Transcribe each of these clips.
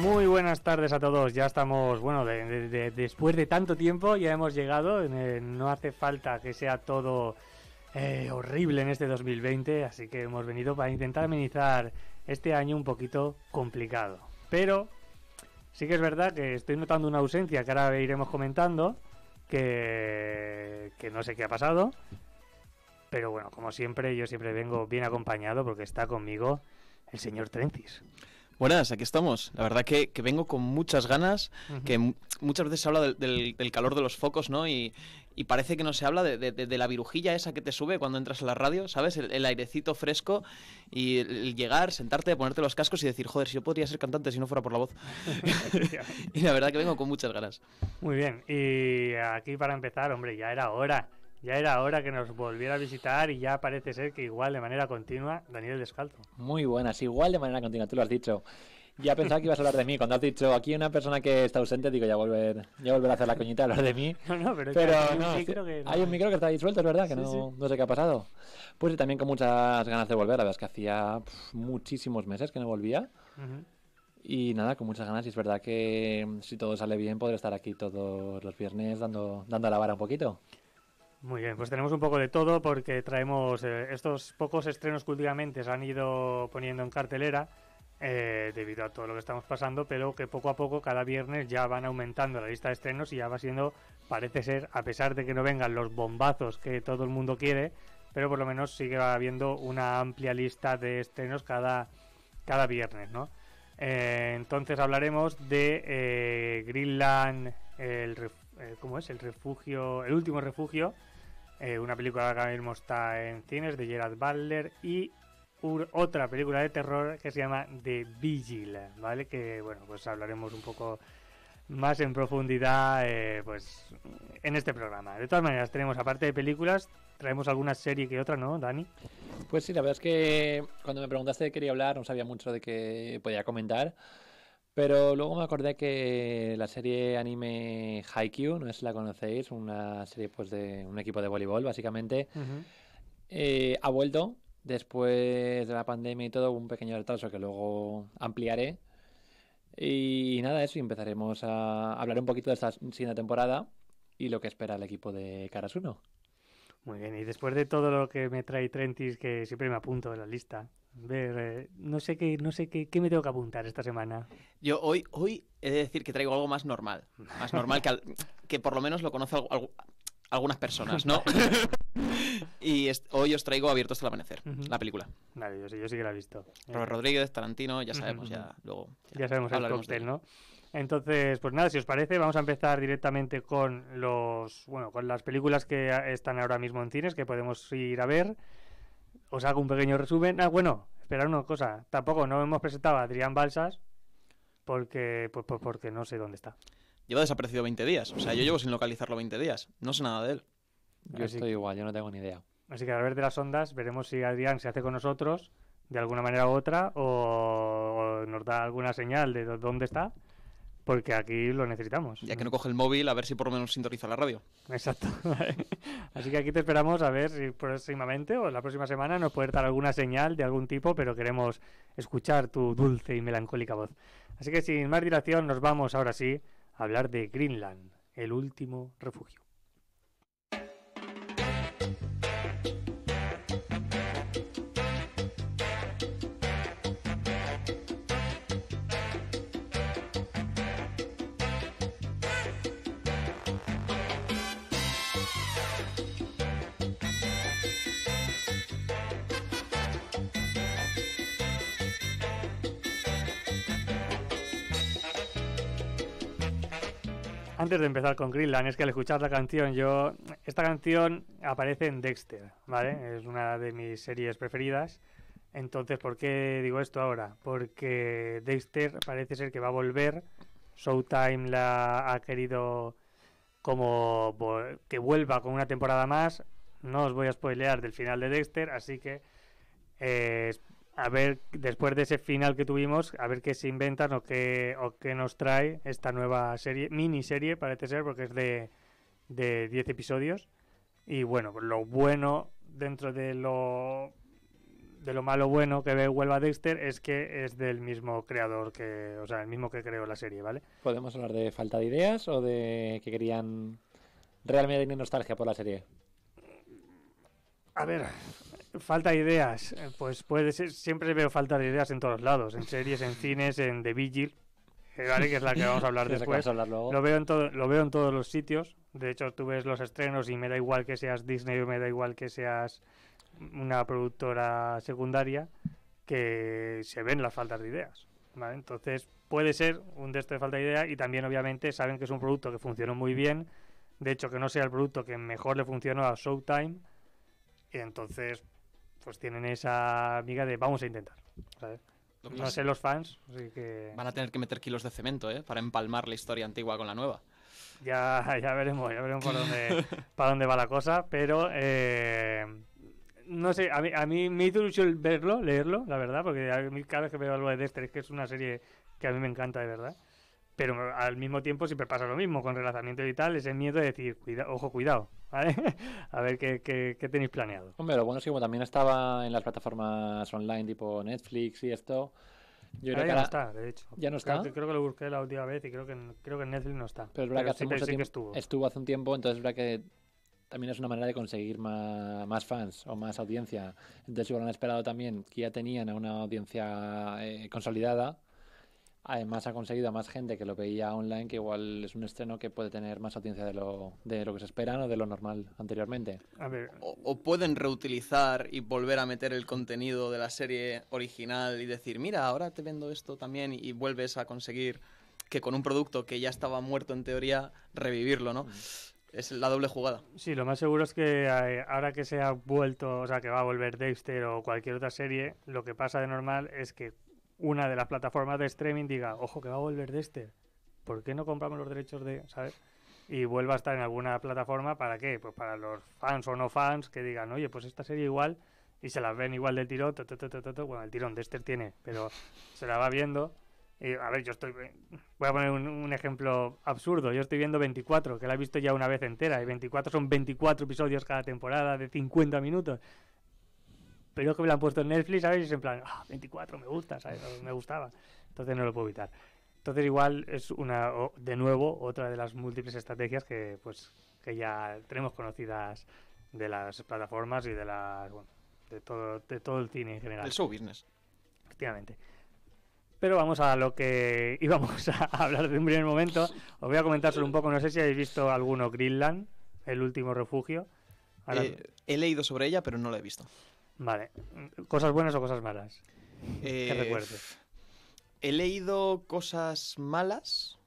Muy buenas tardes a todos. Ya estamos, bueno, después de tanto tiempo ya hemos llegado. No hace falta que sea todo eh, horrible en este 2020, así que hemos venido para intentar amenizar este año un poquito complicado. Pero sí que es verdad que estoy notando una ausencia que ahora iremos comentando, que, que no sé qué ha pasado. Pero bueno, como siempre, yo siempre vengo bien acompañado porque está conmigo el señor Trencis. Buenas, aquí estamos. La verdad que, vengo con muchas ganas, que muchas veces se habla del, calor de los focos, ¿no? Y, parece que no se habla de, la virujilla esa que te sube cuando entras a la radio, ¿sabes? El, airecito fresco y el, llegar, sentarte, ponerte los cascos y decir, joder, si yo podría ser cantante si no fuera por la voz. y la verdad que vengo con muchas ganas. Muy bien, y aquí para empezar, hombre, ya era hora. Ya era hora que nos volviera a visitar y ya parece ser que igual de manera continua, Daniel Descalzo. Muy buenas, igual de manera continua, tú lo has dicho. Ya pensaba que ibas a hablar de mí. Cuando has dicho aquí una persona que está ausente, digo, ya volver, ya volver a hacer la coñita a hablar de mí. No, no, pero, pero hay, no, micro que hay un micro que está disuelto es verdad, que no, sé qué ha pasado. Pues y también con muchas ganas de volver, la verdad es que hacía muchísimos meses que no volvía. Y nada, con muchas ganas, y es verdad que mm, si todo sale bien, podré estar aquí todos los viernes dando, dando a la vara un poquito. Muy bien, pues tenemos un poco de todo porque traemos eh, estos pocos estrenos que últimamente se han ido poniendo en cartelera eh, debido a todo lo que estamos pasando, pero que poco a poco cada viernes ya van aumentando la lista de estrenos y ya va siendo, parece ser, a pesar de que no vengan los bombazos que todo el mundo quiere, pero por lo menos sigue habiendo una amplia lista de estrenos cada, cada viernes, ¿no? Eh, entonces hablaremos de Greenland, el, ¿cómo es? El refugio, el último refugio eh, una película que ahora mismo está en cines de Gerard Butler y otra película de terror que se llama The Vigil, ¿vale? Que bueno, pues hablaremos un poco más en profundidad eh, pues en este programa. De todas maneras, tenemos aparte de películas, traemos alguna serie que otra, ¿no, Dani? Pues sí, la verdad es que cuando me preguntaste de qué quería hablar, no sabía mucho de qué podía comentar. Pero luego me acordé que la serie anime Haikyuu, no sé si la conocéis, una serie pues de un equipo de voleibol básicamente, eh, ha vuelto después de la pandemia y todo, un pequeño retraso que luego ampliaré. Y, nada, eso, y empezaremos a hablar un poquito de esta siguiente temporada y lo que espera el equipo de Karasuno. Muy bien, y después de todo lo que me trae Trentis, que siempre me apunto en la lista, eh, no sé qué, no sé qué, me tengo que apuntar esta semana. Yo hoy, hoy he de decir que traigo algo más normal, más normal que, que por lo menos lo conozco algunas personas, ¿no? y hoy os traigo Abierto hasta el amanecer, la película. Vale, yo, sí que la he visto. Robert eh. Rodríguez, Tarantino, ya sabemos, ya luego. Ya, ya sabemos el ¿no? Entonces, pues nada, si os parece, vamos a empezar directamente con los, bueno, con las películas que están ahora mismo en cines que podemos ir a ver. Os hago un pequeño resumen. Ah, bueno, esperad una cosa. Tampoco no hemos presentado a Adrián Balsas porque, pues, pues porque no sé dónde está. Lleva desaparecido 20 días. O sea, yo llevo sin localizarlo 20 días. No sé nada de él. Yo estoy igual, yo no tengo ni idea. Así que a ver de las ondas veremos si Adrián se hace con nosotros de alguna manera u otra o nos da alguna señal de dónde está porque aquí lo necesitamos. Ya que no coge el móvil, a ver si por lo menos sintoniza la radio. Exacto. Así que aquí te esperamos a ver si próximamente o la próxima semana nos puedes dar alguna señal de algún tipo, pero queremos escuchar tu dulce y melancólica voz. Así que sin más dilación, nos vamos ahora sí a hablar de Greenland, el último refugio. antes de empezar con Greenland es que al escuchar la canción, yo. Esta canción aparece en Dexter, ¿vale? Es una de mis series preferidas. Entonces, ¿por qué digo esto ahora? Porque Dexter parece ser que va a volver. Showtime la ha querido como que vuelva con una temporada más. No os voy a spoilear del final de Dexter, así que eh, a ver, después de ese final que tuvimos, a ver qué se inventan o qué, o qué nos trae esta nueva serie, miniserie parece ser, porque es de, de 10 episodios. Y bueno, pues lo bueno dentro de lo de lo malo bueno que ve Huelva Dexter es que es del mismo creador que, o sea, el mismo que creó la serie, ¿vale? Podemos hablar de falta de ideas o de que querían realmente tener nostalgia por la serie. A ver, falta de ideas. Eh, pues puede ser, siempre veo falta de ideas en todos lados, en series, en cines, en The Vigil, eh, ¿vale? que es la que vamos a hablar después. lo veo en lo veo en todos los sitios. De hecho, tú ves los estrenos y me da igual que seas Disney o me da igual que seas una productora secundaria, que se ven las faltas de ideas. Entonces, puede ser un de estos de falta de idea y también, obviamente, saben que es un producto que funcionó muy bien. De hecho, que no sea el producto que mejor le funcionó a Showtime. Y entonces, pues tienen esa amiga de vamos a intentar. no sé los fans, que... Van a tener que meter kilos de cemento, ¿eh? Para empalmar la historia antigua con la nueva. Ya, ya veremos, ya veremos para dónde, va la cosa, pero... Eh, no sé, a mí, me hizo mucho verlo, leerlo, la verdad, porque a mí cada vez que veo algo de Dexter es que es una serie que a mí me encanta de verdad. Pero al mismo tiempo siempre pasa lo mismo con Relazamiento y tal, ese miedo de decir, ojo, cuidado, A ver ¿qué, tenéis planeado. Hombre, lo bueno es que como también estaba en las plataformas online tipo Netflix y esto. Yo ya no está, de hecho. ¿Ya no está? Creo que, lo busqué la última vez y creo que, creo que en Netflix no está. Pero es verdad que hace tiempo, estuvo. estuvo hace un tiempo, entonces es verdad que también es una manera de conseguir más, fans o más audiencia. Entonces, igual han esperado también que ya tenían a una audiencia eh, consolidada, Además ha conseguido a más gente que lo veía online, que igual es un estreno que puede tener más audiencia de lo, de lo que se espera o de lo normal anteriormente. O, o, pueden reutilizar y volver a meter el contenido de la serie original y decir, mira, ahora te vendo esto también y vuelves a conseguir que con un producto que ya estaba muerto en teoría, revivirlo, ¿no? Es la doble jugada. Sí, lo más seguro es que eh, ahora que se ha vuelto, o sea, que va a volver Dexter o cualquier otra serie, lo que pasa de normal es que una de las plataformas de streaming diga, ojo, que va a volver Dexter, ¿por qué no compramos los derechos de, ¿sabes? Y vuelva a estar en alguna plataforma, ¿para qué? Pues para los fans o no fans que digan, oye, pues esta serie igual, y se las ven igual del tirón, bueno, el tirón Dexter tiene, pero se la va viendo. Y, a ver, yo estoy. Voy a poner un, ejemplo absurdo. Yo estoy viendo 24, que la he visto ya una vez entera. Y 24 son 24 episodios cada temporada de 50 minutos pero que me la han puesto en Netflix, ¿sabes? Y es en plan, 24, ah, me gusta, ¿sabes? Me gustaba. Entonces no lo puedo evitar. Entonces igual es una, de nuevo, otra de las múltiples estrategias que, pues, que ya tenemos conocidas de las plataformas y de las, de todo, el cine en general. El show business. Efectivamente. Pero vamos a lo que íbamos a hablar de un primer momento. Os voy a comentar solo un poco, no sé si habéis visto alguno Greenland, el último refugio. Eh, he leído sobre ella, pero no la he visto. Vale. ¿Cosas buenas o cosas malas? Eh, recuerdes? He leído cosas malas,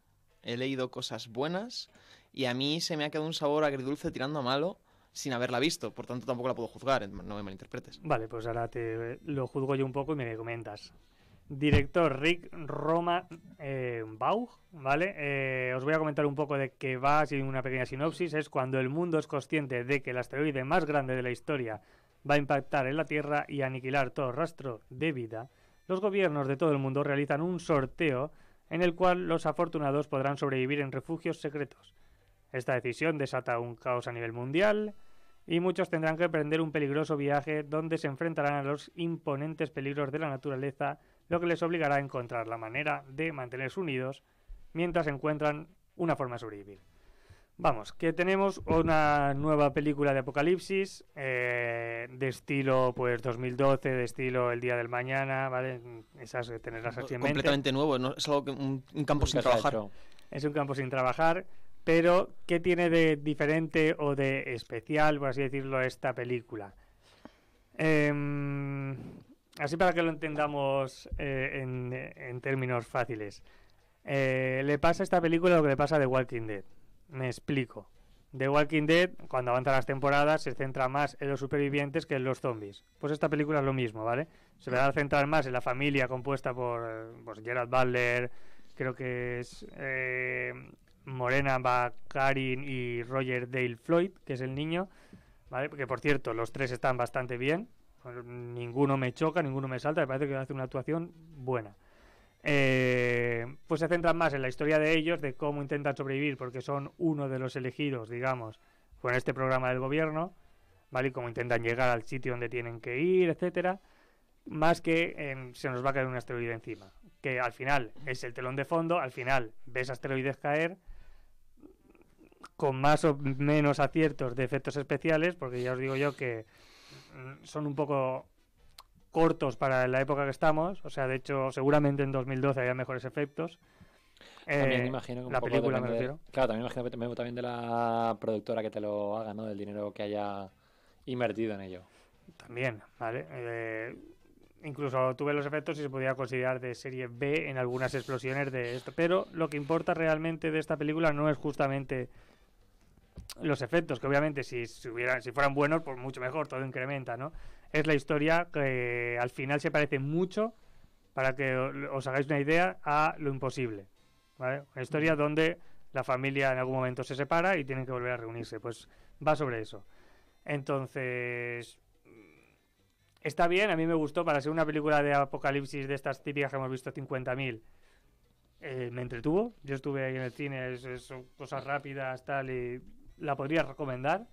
he leído cosas buenas, y a mí se me ha quedado un sabor agridulce tirando a malo sin haberla visto, por tanto tampoco la puedo juzgar, no me malinterpretes. Vale, pues ahora te eh, lo juzgo yo un poco y me comentas. Director Rick Roma eh, Baugh, ¿vale? Eh, os voy a comentar un poco de qué va, sin una pequeña sinopsis, es cuando el mundo es consciente de que el asteroide más grande de la historia va a impactar en la Tierra y aniquilar todo rastro de vida, los gobiernos de todo el mundo realizan un sorteo en el cual los afortunados podrán sobrevivir en refugios secretos. Esta decisión desata un caos a nivel mundial y muchos tendrán que emprender un peligroso viaje donde se enfrentarán a los imponentes peligros de la naturaleza, lo que les obligará a encontrar la manera de mantenerse unidos mientras encuentran una forma de sobrevivir. Vamos, que tenemos una nueva película de apocalipsis eh, de estilo pues 2012, de estilo El Día del Mañana, ¿vale? Esas tenerlas así en mente. Completamente nuevo, es algo un, campo sin trabajar. Es un campo sin trabajar, pero ¿qué tiene de diferente o de especial, por así decirlo, esta película? Em, así para que lo entendamos eh, en, en, términos fáciles. Eh, le pasa a esta película lo que le pasa a The Walking Dead. Me explico. The Walking Dead, cuando avanzan las temporadas, se centra más en los supervivientes que en los zombies. Pues esta película es lo mismo, ¿vale? Se va a centrar más en la familia compuesta por eh, pues, Gerald Butler, creo que es eh, Morena, Morena Karin y Roger Dale Floyd, que es el niño, ¿vale? Que por cierto, los tres están bastante bien. Pues ninguno me choca, ninguno me salta, me parece que hace una actuación buena. Eh, pues se centran más en la historia de ellos, de cómo intentan sobrevivir, porque son uno de los elegidos, digamos, con este programa del gobierno, ¿vale? Y cómo intentan llegar al sitio donde tienen que ir, etcétera, más que se nos va a caer un asteroide encima, que al final es el telón de fondo, al final ves asteroides caer con más o menos aciertos de efectos especiales, porque ya os digo yo que mm, son un poco cortos para la época que estamos. O sea, de hecho, seguramente en 2012 había mejores efectos. También eh, imagino que la película, claro, también imagino que también de la productora que te lo haga, ¿no? Del dinero que haya invertido en ello. También, ¿vale? Eh, incluso tuve los efectos y se podía considerar de serie B en algunas explosiones de esto. Pero lo que importa realmente de esta película no es justamente los efectos, que obviamente si, si, si fueran buenos, pues mucho mejor, todo incrementa, ¿no? es la historia que al final se parece mucho, para que os hagáis una idea, a Lo Imposible. ¿vale? Una historia mm. donde la familia en algún momento se separa y tienen que volver a reunirse. Pues va sobre eso. Entonces, mm, está bien, a mí me gustó para ser una película de apocalipsis de estas típicas que hemos visto 50.000. Eh, me entretuvo, yo estuve ahí en el cine, es, cosas rápidas, tal, y la podría recomendar,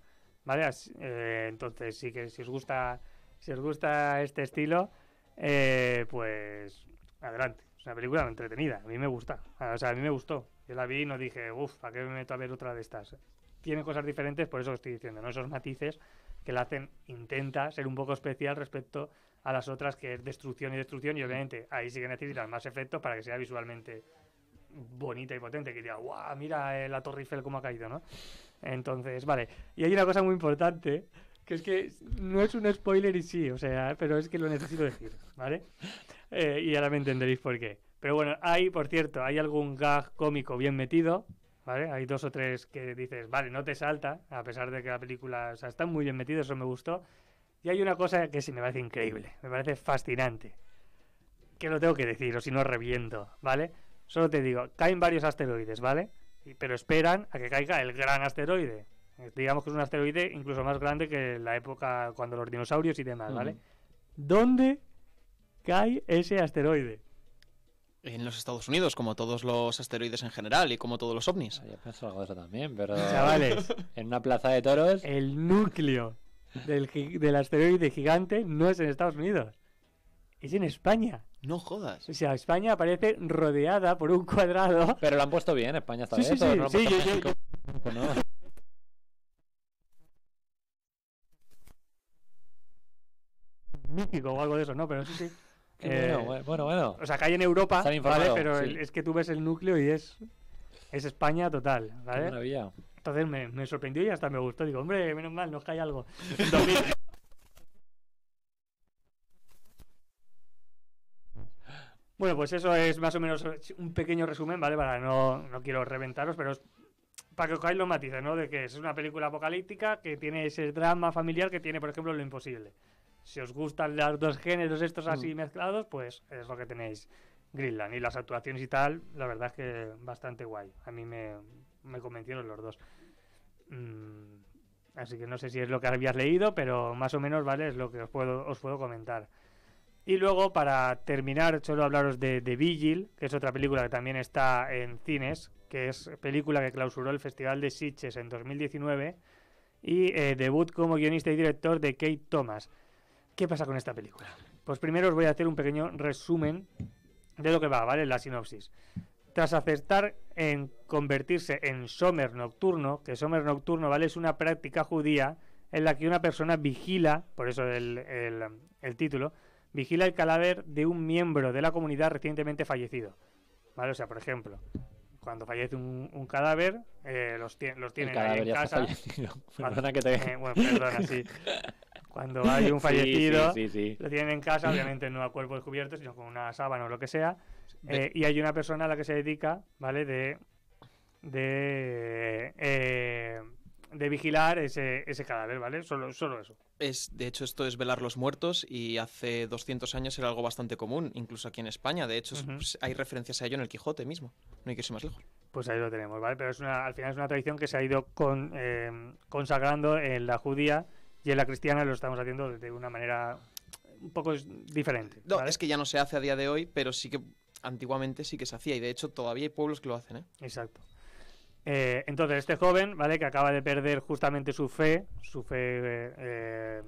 ¿vale? Eh, entonces, sí que si os gusta si os gusta este estilo, eh, pues adelante. Es una película entretenida. A mí me gusta. O sea, a mí me gustó. Yo la vi y no dije, uff, ¿a qué me meto a ver otra de estas? Tiene cosas diferentes, por eso lo estoy diciendo, ¿no? Esos matices que la hacen, intenta ser un poco especial respecto a las otras que es destrucción y destrucción y obviamente ahí sí que necesitas más efectos para que sea visualmente bonita y potente, que diga, guau, mira eh, la Torre Eiffel cómo ha caído, ¿no? Entonces, vale. Y hay una cosa muy importante es que no es un spoiler y sí, o sea, pero es que lo necesito decir, ¿vale? Eh, y ahora me entenderéis por qué. Pero bueno, hay, por cierto, hay algún gag cómico bien metido, ¿vale? Hay dos o tres que dices, vale, no te salta, a pesar de que la película, está muy bien metida, eso me gustó. Y hay una cosa que sí me parece increíble, me parece fascinante, que lo tengo que decir, o si no reviento, ¿vale? Solo te digo, caen varios asteroides, ¿vale? Pero esperan a que caiga el gran asteroide, Digamos que es un asteroide incluso más grande que la época cuando los dinosaurios y demás, ¿vale? ¿Dónde cae ese asteroide? En los Estados Unidos, como todos los asteroides en general y como todos los ovnis. Yo eso también, pero. Chavales. en una plaza de toros. El núcleo del, asteroide gigante no es en Estados Unidos. Es en España. No jodas. O sea, España aparece rodeada por un cuadrado. Pero lo han puesto bien, España está sí, Sí, sí, yo, México o algo de eso, ¿no? Pero sí, sí. Eh, bueno, bueno, O sea, que en Europa, ¿vale? Pero es que tú ves el núcleo y es, es España total, ¿vale? maravilla. Entonces me, me, sorprendió y hasta me gustó. Digo, hombre, menos mal, nos cae algo. bueno, pues eso es más o menos un pequeño resumen, ¿vale? Para no, no quiero reventaros, pero para que os hagáis los matices, ¿no? De que es una película apocalíptica que tiene ese drama familiar que tiene, por ejemplo, Lo Imposible. Si os gustan los dos géneros estos así mm. mezclados, pues es lo que tenéis. Greenland y las actuaciones y tal, la verdad es que bastante guay. A mí me, me convencieron los dos. Mm, así que no sé si es lo que habías leído, pero más o menos, ¿vale? Es lo que os puedo, os puedo comentar. Y luego, para terminar, solo hablaros de, The Vigil, que es otra película que también está en cines, que es película que clausuró el Festival de Sitches en 2019 y eh, debut como guionista y director de Kate Thomas. ¿Qué pasa con esta película? Pues primero os voy a hacer un pequeño resumen de lo que va, ¿vale? La sinopsis. Tras aceptar en convertirse en Sommer Nocturno, que Sommer Nocturno, ¿vale? Es una práctica judía en la que una persona vigila, por eso el, el, título, vigila el cadáver de un miembro de la comunidad recientemente fallecido. ¿Vale? O sea, por ejemplo, cuando fallece un, un cadáver, eh, los, los tienen en casa. Fallecido. Perdona que te... Eh, bueno, perdona, sí. Cuando hay un fallecido, lo tienen en casa, obviamente no a cuerpo descubierto, sino con una sábana o lo que sea. Eh, y hay una persona a la que se dedica, ¿vale? De, de, eh, de vigilar ese, ese cadáver, ¿vale? Solo, solo eso. Es, de hecho, esto es velar los muertos y hace 200 años era algo bastante común, incluso aquí en España. De hecho, pues, hay referencias a ello en el Quijote mismo. No hay que irse más lejos. Pues ahí lo tenemos, ¿vale? Pero es una, al final es una tradición que se ha ido eh, consagrando en la judía y en la cristiana lo estamos haciendo de una manera un poco diferente. No, es que ya no se hace a día de hoy, pero sí que antiguamente sí que se hacía y de hecho todavía hay pueblos que lo hacen. ¿eh? Exacto. Eh, entonces, este joven, ¿vale? Que acaba de perder justamente su fe, su fe eh,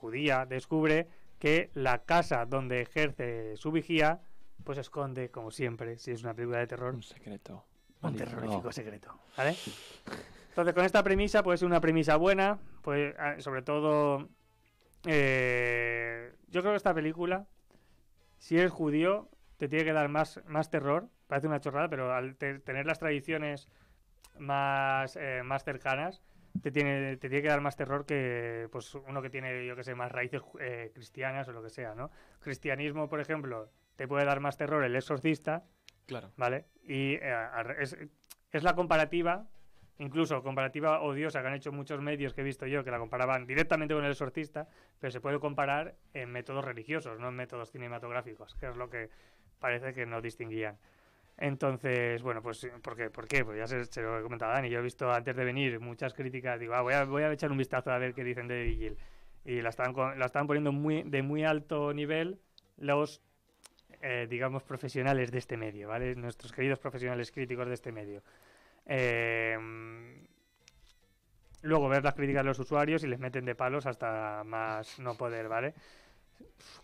judía, descubre que la casa donde ejerce su vigía, pues esconde, como siempre, si es una película de terror. Un secreto. Un terrorífico secreto, Entonces, con esta premisa, puede ser una premisa buena, pues sobre todo, eh, yo creo que esta película, si eres judío, te tiene que dar más, más terror. Parece una chorrada, pero al tener las tradiciones más, eh, más cercanas, te tiene, te tiene que dar más terror que pues uno que tiene, yo que sé, más raíces eh, cristianas o lo que sea, ¿no? Cristianismo, por ejemplo, te puede dar más terror el exorcista. Claro. ¿Vale? Y es, la comparativa incluso comparativa odiosa que han hecho muchos medios que he visto yo, que la comparaban directamente con el exorcista, pero se puede comparar en métodos religiosos, no en métodos cinematográficos, que es lo que parece que no distinguían. Entonces, bueno, pues ¿por qué? Pues ya se, lo he comentado Dani, yo he visto antes de venir muchas críticas, digo, ah, voy, a, echar un vistazo a ver qué dicen de Vigil. Y la están, poniendo muy, de muy alto nivel los eh, digamos, profesionales de este medio, ¿vale? Nuestros queridos profesionales críticos de este medio. Em, luego ver las críticas de los usuarios y les meten de palos hasta más no poder, ¿vale?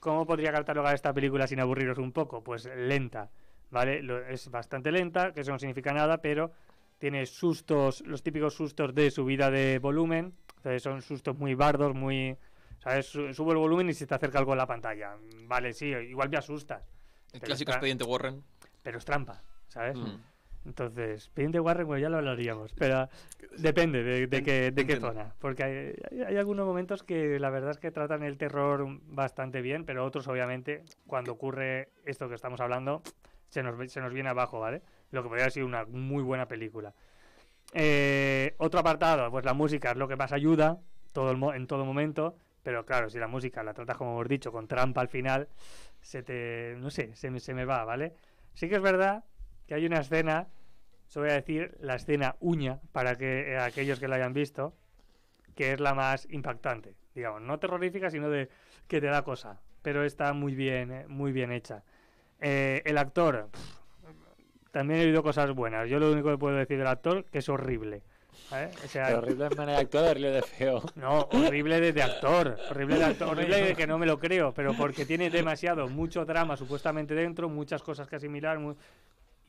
¿Cómo podría catalogar esta película sin aburriros un poco? Pues lenta, ¿vale? es bastante lenta, que eso no significa nada, pero tiene sustos, los típicos sustos de subida de volumen, entonces son sustos muy bardos, muy... ¿Sabes? Subo el volumen y se te acerca algo a la pantalla. Vale, sí, igual me asustas. El clásico expediente Warren. Pero es trampa, ¿sabes? Mm. Entonces, de Warren, bueno, ya lo hablaríamos, pero depende de, de, de qué zona, porque hay, algunos momentos que la verdad es que tratan el terror bastante bien, pero otros obviamente, cuando ocurre esto que estamos hablando, se nos, se nos viene abajo, ¿vale? Lo que podría haber sido una muy buena película. Eh, otro apartado, pues la música es lo que más ayuda todo en todo momento, pero claro, si la música la tratas, como hemos dicho, con trampa al final, se te, no sé, se se me va, ¿vale? Sí que es verdad que hay una escena Solo voy a decir la escena uña para que eh, aquellos que la hayan visto, que es la más impactante, digamos, no terrorífica, sino de que te da cosa, pero está muy bien, eh, muy bien hecha. Eh, el actor, también he oído cosas buenas. Yo lo único que puedo decir del actor que es horrible. horrible de manera de actor, horrible de feo. No, horrible de, actor. Horrible de horrible que no me lo creo, pero porque tiene demasiado, mucho drama supuestamente dentro, muchas cosas que asimilar.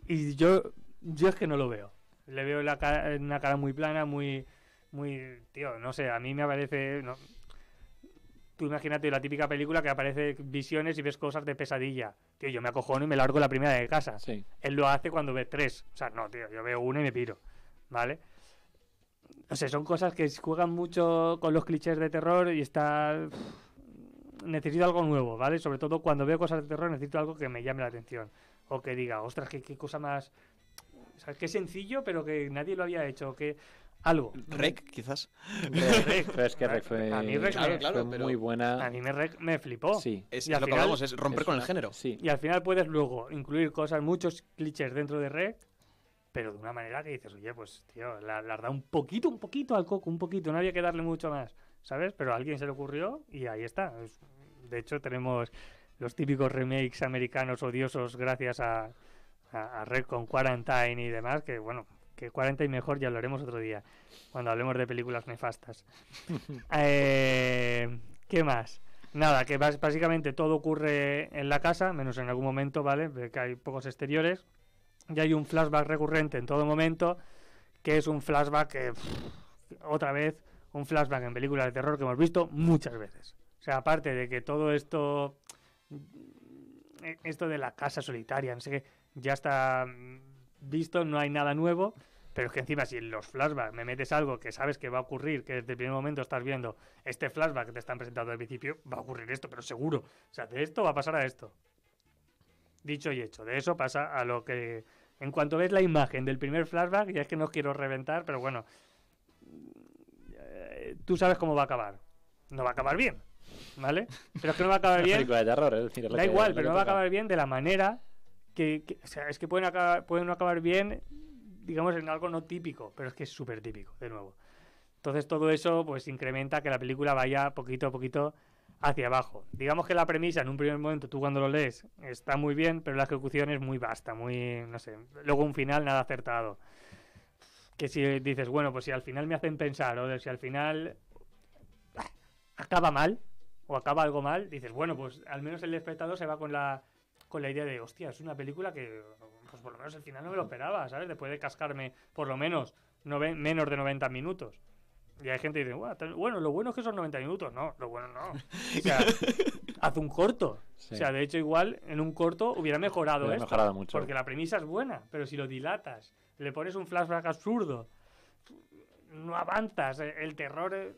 Y yo yo es que no lo veo. Le veo una cara muy plana, muy. muy Tío, no sé, a mí me aparece. tú imagínate la típica película que aparece visiones y ves cosas de pesadilla. Tío, yo me acojono y me largo la primera de casa. Él lo hace cuando ve tres. O sea, no, tío, yo veo una y me piro. ¿Vale? No sé, son cosas que juegan mucho con los clichés de terror y está. Necesito algo nuevo, ¿vale? Sobre todo cuando veo cosas de terror necesito algo que me llame la atención. O que diga, ostras, qué cosa más Sabes qué sencillo, pero que nadie lo había hecho. Que algo. Rec, quizás. Rec. que Rec fue, a mí Rec fue muy buena. A mí Rec me flipó. Sí. Es, lo que es romper con el género. Sí. Y al final puedes luego incluir cosas, muchos clichés dentro de Rec, pero de una manera que dices, oye, pues tío, la la da un poquito, un poquito al coco, un poquito, no había que darle mucho más, ¿sabes? Pero a alguien se le ocurrió y ahí está. De hecho, tenemos los típicos remakes americanos odiosos gracias a a, Red con Quarantine y demás, que bueno, que 40 mejor ya lo haremos otro día, cuando hablemos de películas nefastas. Eh, ¿Qué más? Nada, que básicamente todo ocurre en la casa, menos en algún momento, ¿vale? Que hay pocos exteriores. Y hay un flashback recurrente en todo momento, que es un flashback otra vez, un flashback en películas de terror que hemos visto muchas veces. O sea, aparte de que todo esto, e-, esto de la casa solitaria, no sé qué, ya está mm, visto, no hay nada nuevo. Pero es que encima, si en los flashbacks me metes algo que sabes que va a ocurrir, que desde el primer momento estás viendo este flashback que te están presentando al principio, va a ocurrir esto, pero seguro. O sea, de esto va a pasar a esto. Dicho y hecho, de eso pasa a lo que. En cuanto ves la imagen del primer flashback, ya es que no quiero reventar, pero bueno. Eh, tú sabes cómo va a acabar. No va a acabar bien, ¿vale? Pero es que no va a acabar bien. da igual, pero no va a acabar bien de la manera es que pueden acabar, pueden acabar bien, digamos, en algo no típico, pero es que es súper típico, de nuevo. Entonces todo eso pues incrementa que la película vaya poquito a poquito hacia abajo. Digamos que la premisa en un primer momento, tú cuando lo lees, está muy bien, pero la ejecución es muy vasta, muy, no sé, luego un final nada acertado. Que si dices, bueno, pues si al final me hacen pensar, o si al final acaba mal, o acaba algo mal, dices, bueno, pues al menos el espectador se va con la con la idea de, hostia, es una película que, pues por lo menos el final no me lo esperaba, ¿sabes? Después de cascarme, por lo menos, menos de 90 minutos. Y hay gente que dice, bueno, lo bueno es que son 90 minutos. No, lo bueno no. O sea, haz un corto. O sea, de hecho, igual en un corto hubiera mejorado hubiera Mejorado mucho. Porque la premisa es buena, pero si lo dilatas, le pones un flashback absurdo, no avanzas, el terror eh,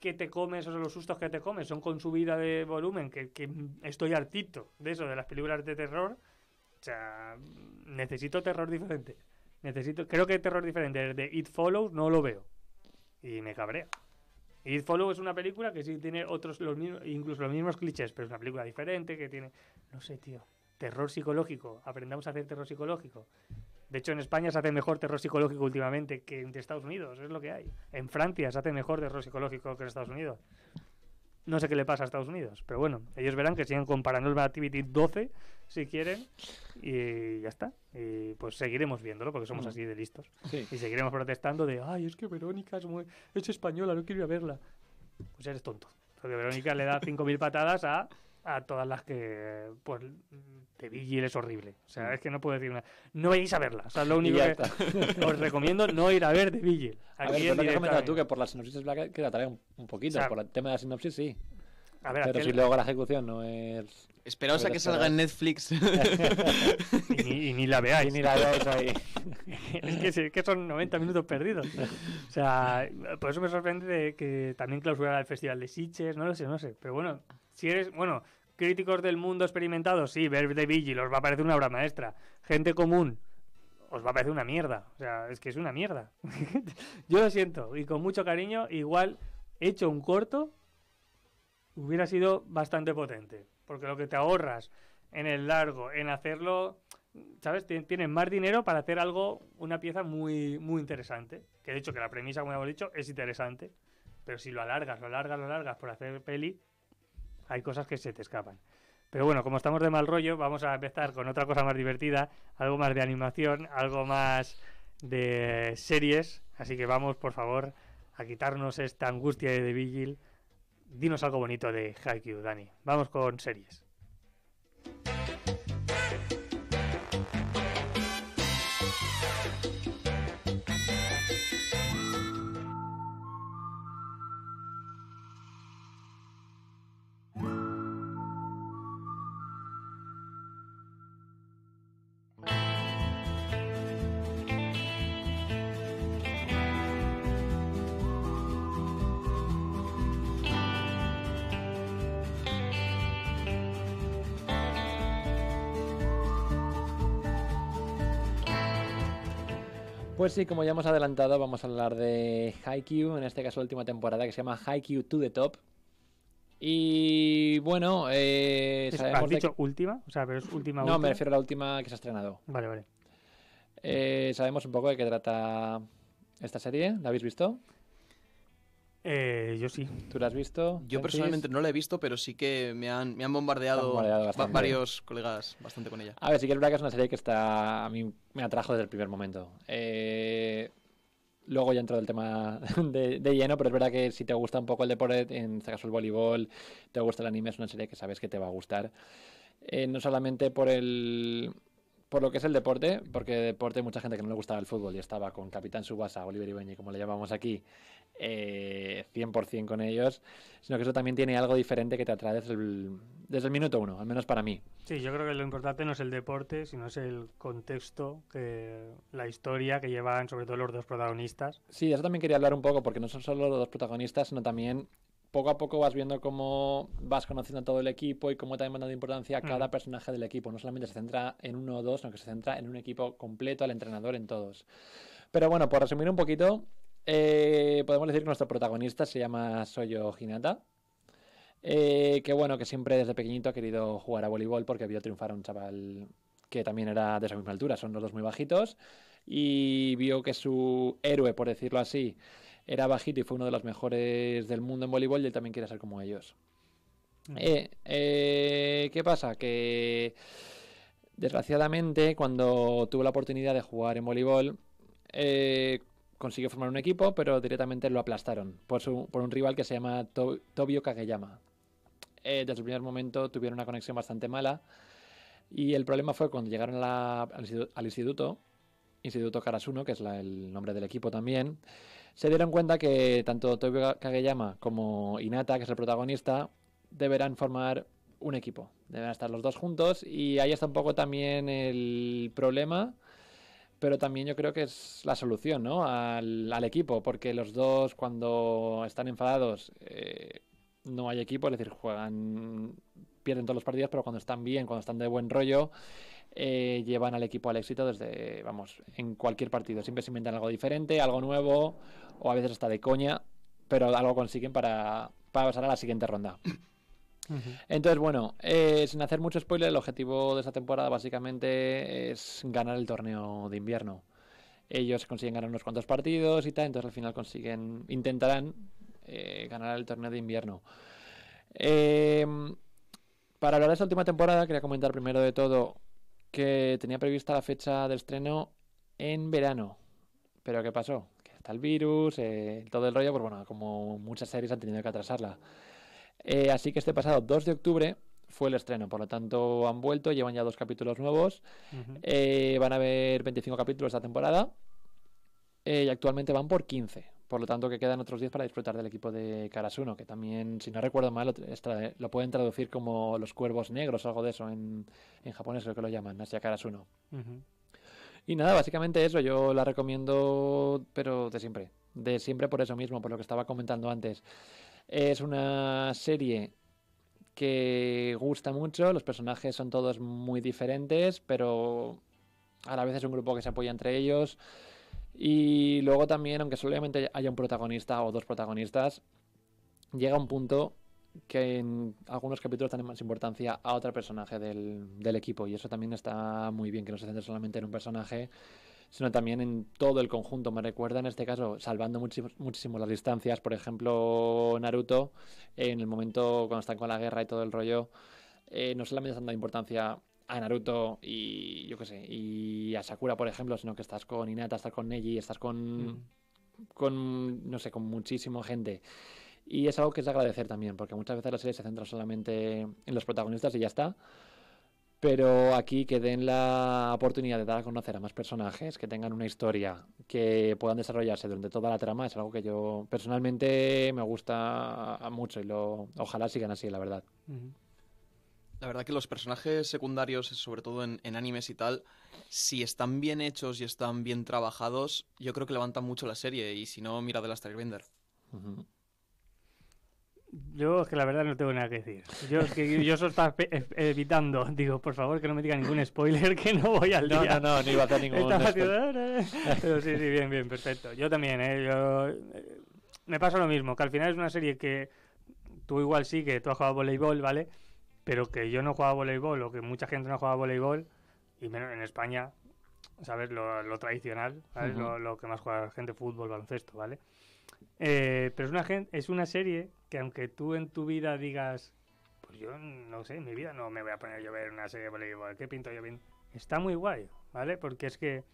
que te comes, o son los sustos que te comes son con subida de volumen, que, estoy hartito de eso, de las películas de terror. O sea, necesito terror diferente. Necesito, creo que terror diferente. El de It Follows no lo veo. Y me cabrea. It Follows es una película que sí tiene otros, los incluso los mismos clichés, pero es una película diferente que tiene. No sé, tío. Terror psicológico. Aprendamos a hacer terror psicológico. De hecho, en España se hace mejor terror psicológico últimamente que en Estados Unidos, es lo que hay. En Francia se hace mejor terror psicológico que en Estados Unidos. No sé qué le pasa a Estados Unidos, pero bueno, ellos verán que siguen comparando el Activity 12, si quieren, y ya está. Y pues seguiremos viéndolo, porque somos así de listos. Y seguiremos protestando de, ay, es que Verónica es, muy... es española, no quiero ir a verla. Pues eres tonto. Porque Verónica le da 5.000 patadas a a todas las que pues te Vigil es horrible. O sea, mm. es que no puedo decir nada. No vais a verla. O sea, lo único que os recomiendo no ir a ver de Vigil. a ver, pero no tú que por las sinopsis que la trae un poquito. por el tema de la sinopsis sí. pero si luego la ejecución no es. Esperaos a que salga en Netflix. y, ni, la veáis. Y ni la veáis ahí. es, que, es, que, son 90 minutos perdidos. O sea, por eso me sorprende que también clausurara el Festival de Sitges, no lo sé, no lo sé. Pero bueno, si eres, bueno, críticos del mundo experimentados, sí, ver de Vigil os va a parecer una obra maestra. Gente común, os va a parecer una mierda. O sea, es que es una mierda. Yo lo siento, y con mucho cariño, igual hecho un corto hubiera sido bastante potente. Porque lo que te ahorras en el largo, en hacerlo, ¿sabes? Tienes más dinero para hacer algo, una pieza muy, muy interesante. Que de hecho, que la premisa, como hemos dicho, es interesante. Pero si lo alargas, lo alargas, lo alargas por hacer peli, hay cosas que se te escapan. Pero bueno, como estamos de mal rollo, vamos a empezar con otra cosa más divertida, algo más de animación, algo más de series. Así que vamos, por favor, a quitarnos esta angustia de The Vigil. Dinos algo bonito de Haikyuu, Dani. Vamos con series. Pues sí, como ya hemos adelantado, vamos a hablar de Haikyuu, en este caso la última temporada que se llama Haikyuu to the Top. Y bueno, eh, dicho última? O sea, pero es última. No, me refiero a la última que se ha estrenado. Vale, vale. Eh, sabemos un poco de qué trata esta serie. ¿La habéis visto? Eh, yo sí. ¿Tú la has visto? Yo personalmente no la he visto, pero sí que me han, bombardeado, varios colegas bastante con ella. A ver, sí que es verdad que es una serie que está a mí me atrajo desde el primer momento. Eh, luego ya entro del tema de, lleno, pero es verdad que si te gusta un poco el deporte, en este caso el voleibol, te gusta el anime, es una serie que sabes que te va a gustar. Eh, no solamente por el por lo que es el deporte, porque deporte mucha gente que no le gustaba el fútbol y estaba con Capitán Subasa, Oliver Ibeñi, como le llamamos aquí, eh, 100% con ellos, sino que eso también tiene algo diferente que te atrae desde el, desde el minuto uno, al menos para mí. Sí, yo creo que lo importante no es el deporte, sino es el contexto, que, la historia que llevan sobre todo los dos protagonistas. Sí, eso también quería hablar un poco, porque no son solo los dos protagonistas, sino también poco a poco vas viendo cómo vas conociendo a todo el equipo y cómo también van dando importancia a cada personaje del equipo. No solamente se centra en uno o dos, sino que se centra en un equipo completo, al entrenador, en todos. Pero bueno, por resumir un poquito, eh, podemos decir que nuestro protagonista se llama Soyo Hinata. Eh, que bueno, que siempre desde pequeñito ha querido jugar a voleibol porque vio triunfar a un chaval que también era de esa misma altura, son los dos muy bajitos, y vio que su héroe, por decirlo así, era bajito y fue uno de los mejores del mundo en voleibol y él también quiere ser como ellos. Mm. Eh, eh, ¿Qué pasa? Que desgraciadamente cuando tuvo la oportunidad de jugar en voleibol eh, consiguió formar un equipo, pero directamente lo aplastaron por, un rival que se llama Tobio Kageyama. desde el primer momento tuvieron una conexión bastante mala y el problema fue cuando llegaron al, instituto, Instituto Karasuno, que es el nombre del equipo también, se dieron cuenta que tanto Toby Kageyama como Inata, que es el protagonista, deberán formar un equipo. Deberán estar los dos juntos y ahí está un poco también el problema, pero también yo creo que es la solución ¿no? al, equipo, porque los dos cuando están enfadados eh, no hay equipo, es decir, juegan, pierden todos los partidos, pero cuando están bien, cuando están de buen rollo, eh, llevan al equipo al éxito desde, vamos, en cualquier partido. Siempre se inventan algo diferente, algo nuevo, o a veces hasta de coña, pero algo consiguen para, pasar a la siguiente ronda. Entonces, bueno, eh, sin hacer mucho spoiler, el objetivo de esta temporada básicamente es ganar el torneo de invierno. Ellos consiguen ganar unos cuantos partidos y tal, entonces al final consiguen, intentarán eh, ganar el torneo de invierno. Em, para hablar de esta última temporada, quería comentar primero de todo que tenía prevista la fecha del estreno en verano. Pero ¿qué pasó? Que está el virus, eh, todo el rollo, pues bueno, como muchas series han tenido que atrasarla. Eh, así que este pasado 2 de octubre fue el estreno, por lo tanto han vuelto, llevan ya dos capítulos nuevos, eh, van a haber 25 capítulos esta temporada y actualmente van por 15. Por lo tanto, que quedan otros 10 para disfrutar del equipo de Karasuno, que también, si no recuerdo mal, lo, pueden traducir como los cuervos negros o algo de eso en, en japonés, creo que lo llaman, hacia Karasuno. Y nada, básicamente eso, yo la recomiendo, pero de siempre. De siempre por eso mismo, por lo que estaba comentando antes. Es una serie que gusta mucho, los personajes son todos muy diferentes, pero a la vez es un grupo que se apoya entre ellos. Y luego también, aunque solamente haya un protagonista o dos protagonistas, llega un punto que en algunos capítulos dan más importancia a otro personaje del, equipo. Y eso también está muy bien, que no se centre solamente en un personaje, sino también en todo el conjunto. Me recuerda en este caso, salvando muchísimo, las distancias, por ejemplo, Naruto, en el momento cuando están con la guerra y todo el rollo, eh, no solamente están dando importancia a Naruto y yo qué sé, y a Sakura, por ejemplo, sino que estás con Inata, estás con Neji, estás con, mm. con no sé, con muchísima gente. Y es algo que es agradecer también, porque muchas veces la serie se centra solamente en los protagonistas y ya está. Pero aquí que den la oportunidad de dar a conocer a más personajes, que tengan una historia, que puedan desarrollarse durante toda la trama, es algo que yo personalmente me gusta mucho y ojalá sigan así, la verdad. La verdad que los personajes secundarios, sobre todo en, animes y tal, si están bien hechos y están bien trabajados, yo creo que levantan mucho la serie. Y si no, mira de las Starbender. Yo es que la verdad no tengo nada que decir. Yo es que yo eso estaba evitando. Digo, por favor, que no me diga ningún spoiler, que no voy al día. No, no, no, iba a hacer ningún ah, Pero sí, sí, bien, bien, perfecto. Yo también, ¿eh? ¿eh? Me pasa lo mismo, que al final es una serie que tú igual sí, que tú has jugado voleibol, ¿vale? pero que yo no jugaba voleibol o que mucha gente no jugaba voleibol, y menos en España, ¿sabes? Lo, tradicional, ¿sabes? lo, que más juega gente, fútbol, baloncesto, ¿vale? Eh, pero es una, es una serie que aunque tú en tu vida digas, pues yo no sé, en mi vida no me voy a poner yo a ver una serie de voleibol, ¿qué pinto yo bien? Está muy guay, ¿vale? Porque es que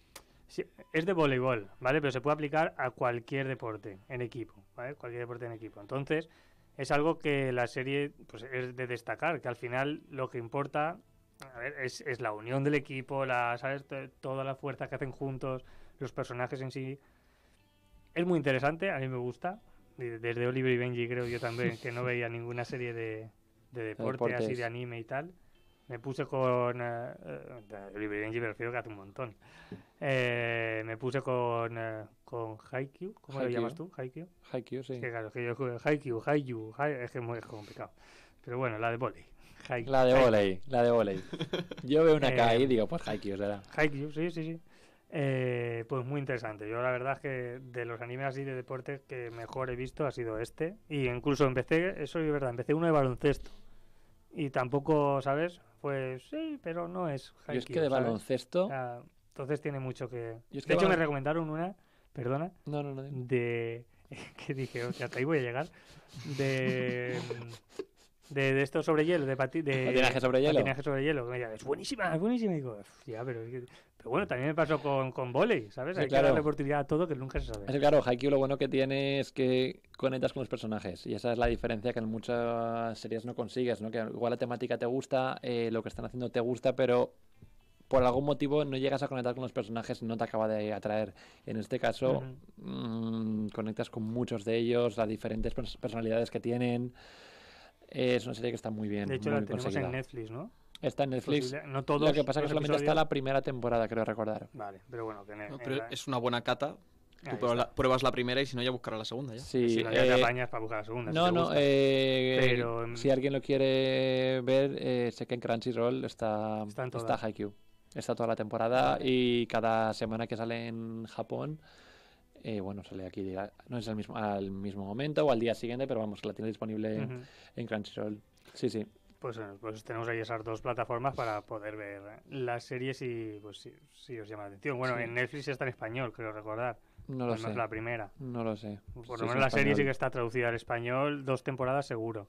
es de voleibol, ¿vale? Pero se puede aplicar a cualquier deporte en equipo, ¿vale? Cualquier deporte en equipo. Entonces, es algo que la serie pues, es de destacar, que al final lo que importa es, es, la unión del equipo, la, ¿sabes? toda la fuerza que hacen juntos, los personajes en sí. Es muy interesante, a mí me gusta. Desde Oliver y Benji creo yo también, que no veía ninguna serie de, de deporte, así de anime y tal me puse con. Eh, eh Libre me refiero que hace un montón. Eh, me puse con. Eh, con Haikyuu. ¿Cómo le lo llamas tú? Haikyuu. Haikyuu, sí. que claro, que yo juego Haikyuu, Haikyuu, Haikyuu. Es que es muy complicado. Pero bueno, la de volei. La de volei, la de volei. Yo veo una K y eh, digo, pues Haikyuu será. Haikyuu, sí, sí, sí. Eh, pues muy interesante. Yo la verdad es que de los animes así de deporte que mejor he visto ha sido este. Y incluso empecé, eso es verdad, empecé uno de baloncesto. Y tampoco, ¿sabes? Pues sí, pero no es y es que de baloncesto... entonces tiene mucho que... de hecho, me recomendaron una, perdona, no, no, no, de... que dije, o sea, hasta ahí voy a llegar, de... de, esto sobre hielo, de, patinaje sobre hielo. es buenísima, es buenísima. Y digo, ya, pero, pero bueno, también me pasó con, con volei, ¿sabes? Hay que darle oportunidad todo que nunca se sabe. claro, Haikyuu lo bueno que tiene es que conectas con los personajes y esa es la diferencia que en muchas series no consigues, ¿no? Que igual la temática te gusta, eh, lo que están haciendo te gusta, pero por algún motivo no llegas a conectar con los personajes, no te acaba de atraer. En este caso, mm, conectas con muchos de ellos, las diferentes personalidades que tienen. Es una serie que está muy bien. De hecho, la tenemos en Netflix, ¿no? Está en Netflix. no Lo que pasa es que solamente está la primera temporada, creo recordar. Vale, pero bueno, que no, es una buena cata. Tú pruebas la, primera y si no, ya buscarás la segunda. ¿ya? si no, ya te eh, apañas para buscar la segunda. No, no, eh, si alguien lo quiere ver, eh, sé que en Crunchyroll está, está, está Haikyuu. Está toda la temporada y cada semana que sale en Japón eh, bueno, sale aquí, no es al mismo, al mismo momento o al día siguiente, pero vamos, la tiene disponible en, Crunchyroll. Sí, sí. Pues, eh, pues, tenemos ahí esas dos plataformas para poder ver eh, las series y pues si, os llama la atención. Bueno, en Netflix está en español, creo recordar. No lo sé. es la primera. No lo sé. Por lo menos la serie sí que está traducida al español, dos temporadas seguro.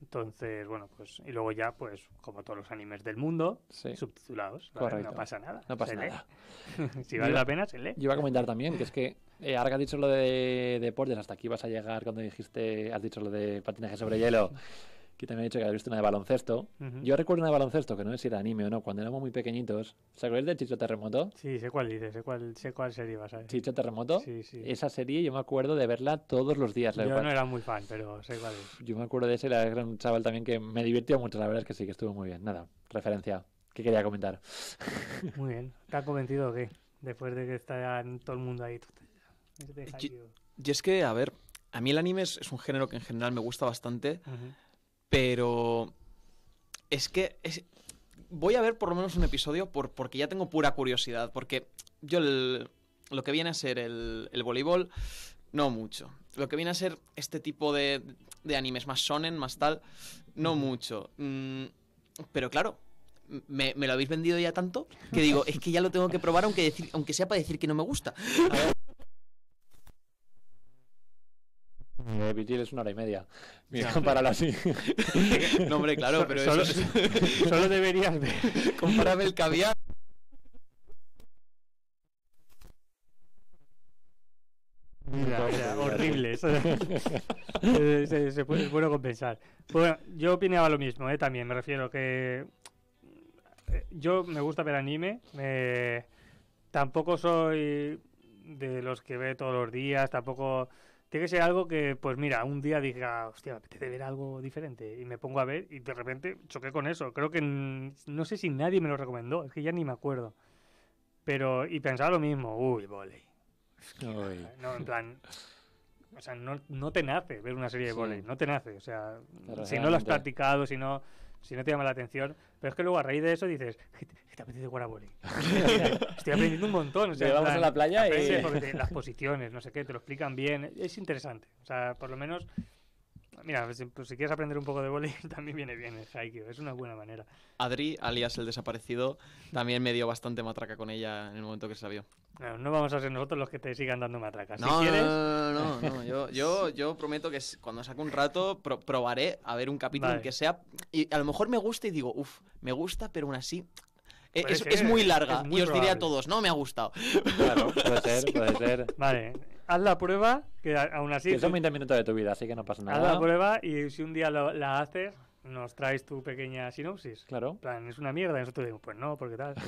Entonces, bueno, pues. Y luego ya, pues, como todos los animes del mundo, subtitulados. No pasa nada. No pasa nada. Lee. si vale la pena, se lee. Yo iba a comentar también que es que. Eh, ahora que has dicho lo de deportes, hasta aquí vas a llegar cuando dijiste. Has dicho lo de patinaje sobre hielo. que también he dicho que había visto una de baloncesto. Yo recuerdo una de baloncesto, que no sé si era anime o no, cuando éramos muy pequeñitos. ¿Se de Chicho Terremoto? Sí, sé cuál dice, sé cuál, sé cuál serie vas a ver. ¿Chicho Terremoto? Sí, sí. Esa serie yo me acuerdo de verla todos los días. Yo no era muy fan, pero sé cuál es. Yo me acuerdo de ese, era un chaval también que me divirtió mucho, la verdad es que sí, que estuvo muy bien. Nada, referencia. ¿Qué quería comentar? Muy bien. ¿Te ha convencido o qué? Después de que está todo el mundo ahí. Y, y es que, a ver, a mí el anime es, un género que en general me gusta bastante. Pero es que voy a ver por lo menos un episodio por, porque ya tengo pura curiosidad. Porque yo lo que viene a ser el, voleibol, no mucho. Lo que viene a ser este tipo de, animes más sonen, más tal, no mucho. Mm, pero claro, me, lo habéis vendido ya tanto que digo, es que ya lo tengo que probar aunque, aunque sea para decir que no me gusta. A Repetir eh, es una hora y media. Mira, para así. no, hombre, claro, pero solo, eso solo deberías ver... Compárame el caviar. Mira, horrible. Eh, se, se, puede, es bueno compensar. bueno, yo opinaba lo mismo, eh, también. Me refiero que. Yo me gusta ver anime. tampoco soy de los que ve todos los días. Tampoco tiene que ser algo que, pues mira, un día diga, hostia, me apetece ver algo diferente. Y me pongo a ver y de repente choqué con eso. Creo que no sé si nadie me lo recomendó, es que ya ni me acuerdo. Pero, y pensaba lo mismo, uy, volei. No, en plan. O sea, no, te nace ver una serie de voley. no te nace. O sea, si no lo has practicado, si no si no te llama la atención. Pero es que luego a raíz de eso dices, ¿qué te, apetece Estoy aprendiendo un montón. O a la playa y... las posiciones, no sé qué, te lo explican bien. Es interesante. O sea, por lo menos Mira, pues si quieres aprender un poco de voleibol, también viene bien el es una buena manera. Adri, alias el desaparecido, también me dio bastante matraca con ella en el momento que se No, vamos a ser nosotros los que te sigan dando matraca. No, no, no, no, Yo, yo, prometo que cuando saque un rato probaré a ver un capítulo que sea... Y a lo mejor me gusta y digo, uff, me gusta, pero aún así e, es, muy larga. y os diré a todos, no me ha gustado. Claro, puede ser, puede ser. Vale, haz la prueba, que aún así... Que son 20 minutos de tu vida, así que no pasa nada. Haz la prueba y si un día la haces, nos traes tu pequeña sinopsis. Claro. plan, es una mierda. Y nosotros decimos, pues no, porque tal. tal.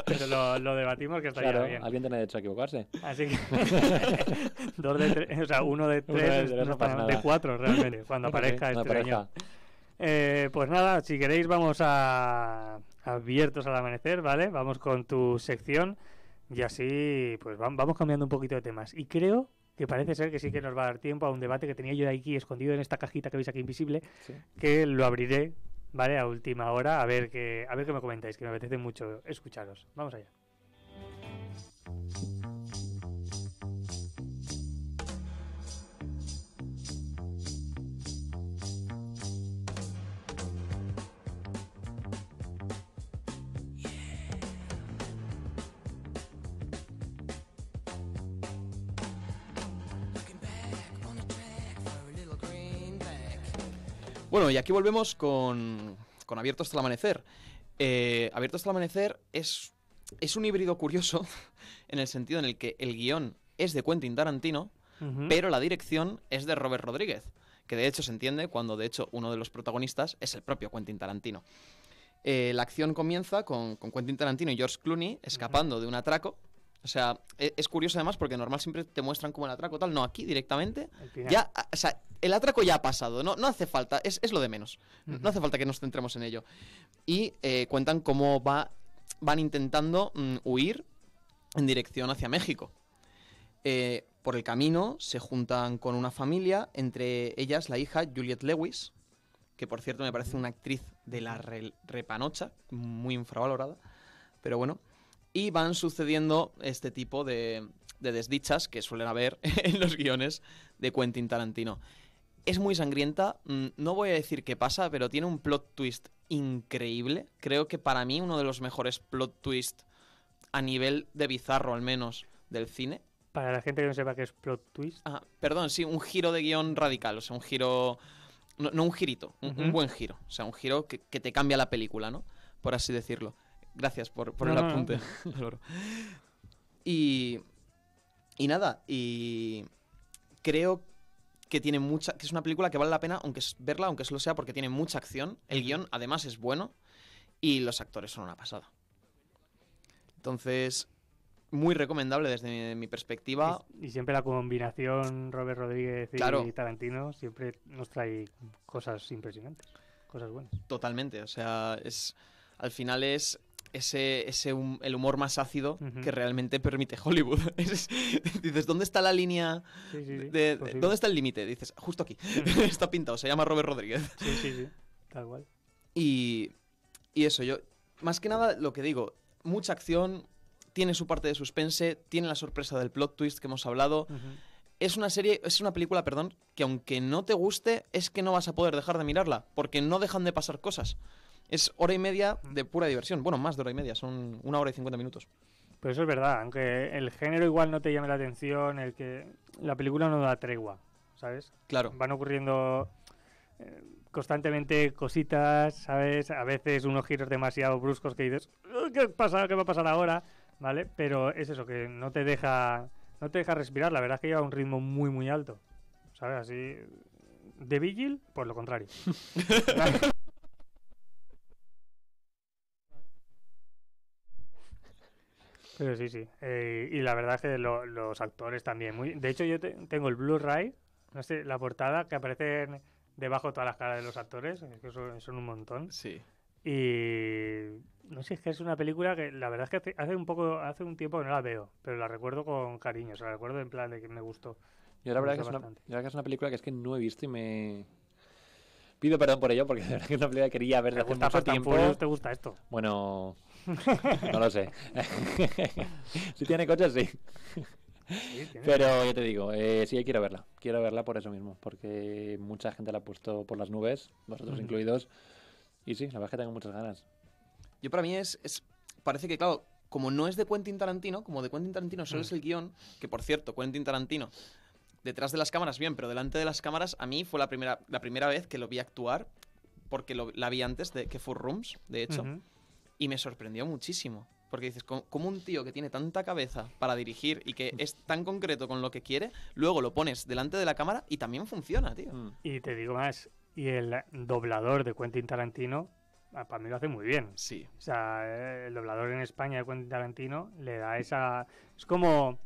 Pero lo, debatimos que estaría claro, Alguien tiene derecho a equivocarse. Así que. dos de tres, o sea, uno de tres, uno de, tres, de cuatro realmente, cuando aparezca este año. Eh, pues nada, si queréis, vamos a. Abiertos al amanecer, ¿vale? Vamos con tu sección y así, pues vamos cambiando un poquito de temas. Y creo que parece ser que sí que nos va a dar tiempo a un debate que tenía yo de aquí escondido en esta cajita que veis aquí invisible, que lo abriré, ¿vale? A última hora, a ver, que, a ver qué me comentáis, que me apetece mucho escucharos. Vamos allá. Bueno, y aquí volvemos con, con Abierto hasta el amanecer. Abiertos eh, Abierto el amanecer es, es un híbrido curioso en el sentido en el que el guión es de Quentin Tarantino, pero la dirección es de Robert Rodríguez, que de hecho se entiende cuando de hecho uno de los protagonistas es el propio Quentin Tarantino. Eh, la acción comienza con, Quentin Tarantino y George Clooney escapando de un atraco o sea, e, es curioso además porque normal siempre te muestran como el atraco tal. No, aquí directamente. Ya, o sea, el atraco ya ha pasado. No, no hace falta, es, lo de menos. No hace falta que nos centremos en ello. Y eh, cuentan cómo va, van intentando mm, huir en dirección hacia México. Eh, por el camino se juntan con una familia, entre ellas la hija Juliet Lewis, que por cierto me parece una actriz de la repanocha, muy infravalorada. Pero bueno, y van sucediendo este tipo de, de desdichas que suelen haber en los guiones de Quentin Tarantino. Es muy sangrienta, mm, no voy a decir qué pasa, pero tiene un plot twist increíble. Creo que para mí uno de los mejores plot twists a nivel de bizarro al menos del cine. Para la gente que no sepa qué es plot twist. Ah, perdón, sí, un giro de guión radical, o sea, un giro... No, un girito, un, buen giro, o sea, un giro que, que te cambia la película, ¿no? Por así decirlo. Gracias por, el apunte, Y, y nada, y creo que tiene mucha que es una película que vale la pena aunque es verla aunque solo sea porque tiene mucha acción el guión además es bueno y los actores son una pasada entonces muy recomendable desde mi, perspectiva y, siempre la combinación Robert Rodríguez y Tarantino siempre nos trae cosas impresionantes cosas buenas totalmente o sea es al final es ese, el humor más ácido que realmente permite Hollywood. dices, ¿dónde está la línea? ¿Dónde está el límite? Dices, justo aquí. está pintado, se llama Robert Rodríguez. Sí, sí, sí. Tal cual. Y, eso, yo. Más que nada, lo que digo, mucha acción, tiene su parte de suspense, tiene la sorpresa del plot twist que hemos hablado. Es una serie, es una película, perdón, que aunque no te guste, es que no vas a poder dejar de mirarla, porque no dejan de pasar cosas es hora y media de pura diversión. Bueno, más de hora y media, son una hora y cincuenta minutos. Pues eso es verdad, aunque el género igual no te llame la atención, el que la película no da tregua, ¿sabes? Claro. Van ocurriendo eh, constantemente cositas, ¿sabes? A veces unos giros demasiado bruscos que dices, ¿qué pasa? ¿Qué va a pasar ahora? ¿Vale? Pero es eso, que no te deja, no te deja respirar, la verdad es que lleva un ritmo muy, muy alto, ¿sabes? Así... De Vigil, por lo contrario. Pero sí, sí. Eh, y la verdad es que los actores también. Muy, de hecho, yo tengo el Blu-ray, no sé, la portada, que aparece debajo de todas las caras de los actores, son, un montón. Sí. Y no sé, es que es una película que la verdad es que hace, un poco, hace un tiempo que no la veo, pero la recuerdo con cariño, o sea, la recuerdo en plan de que me gustó. Yo la verdad que es, una, una película que es que no he visto y me, pido perdón por ello porque la verdad que es quería ver hace mucho tiempo. ¿Te gusta esto? Bueno, no lo sé. si tiene coches, sí. Pero yo te digo, eh, sí, quiero verla. Quiero verla por eso mismo, porque mucha gente la ha puesto por las nubes, vosotros incluidos. Y sí, la verdad es que tengo muchas ganas. Yo para mí es, Parece que, claro, como no es de Quentin Tarantino, como de Quentin Tarantino solo es el guión, que por cierto, Quentin Tarantino, detrás de las cámaras bien, pero delante de las cámaras, a mí fue la primera, la primera vez que lo vi actuar, porque lo, la vi antes de que fue Rooms, de hecho. Y me sorprendió muchísimo. Porque dices, como un tío que tiene tanta cabeza para dirigir y que mm. es tan concreto con lo que quiere, luego lo pones delante de la cámara y también funciona, tío. Mm. Y te digo más, y el doblador de Quentin Tarantino, ah, para mí lo hace muy bien. Sí. O sea, el doblador en España de Quentin Tarantino le da esa... Es como...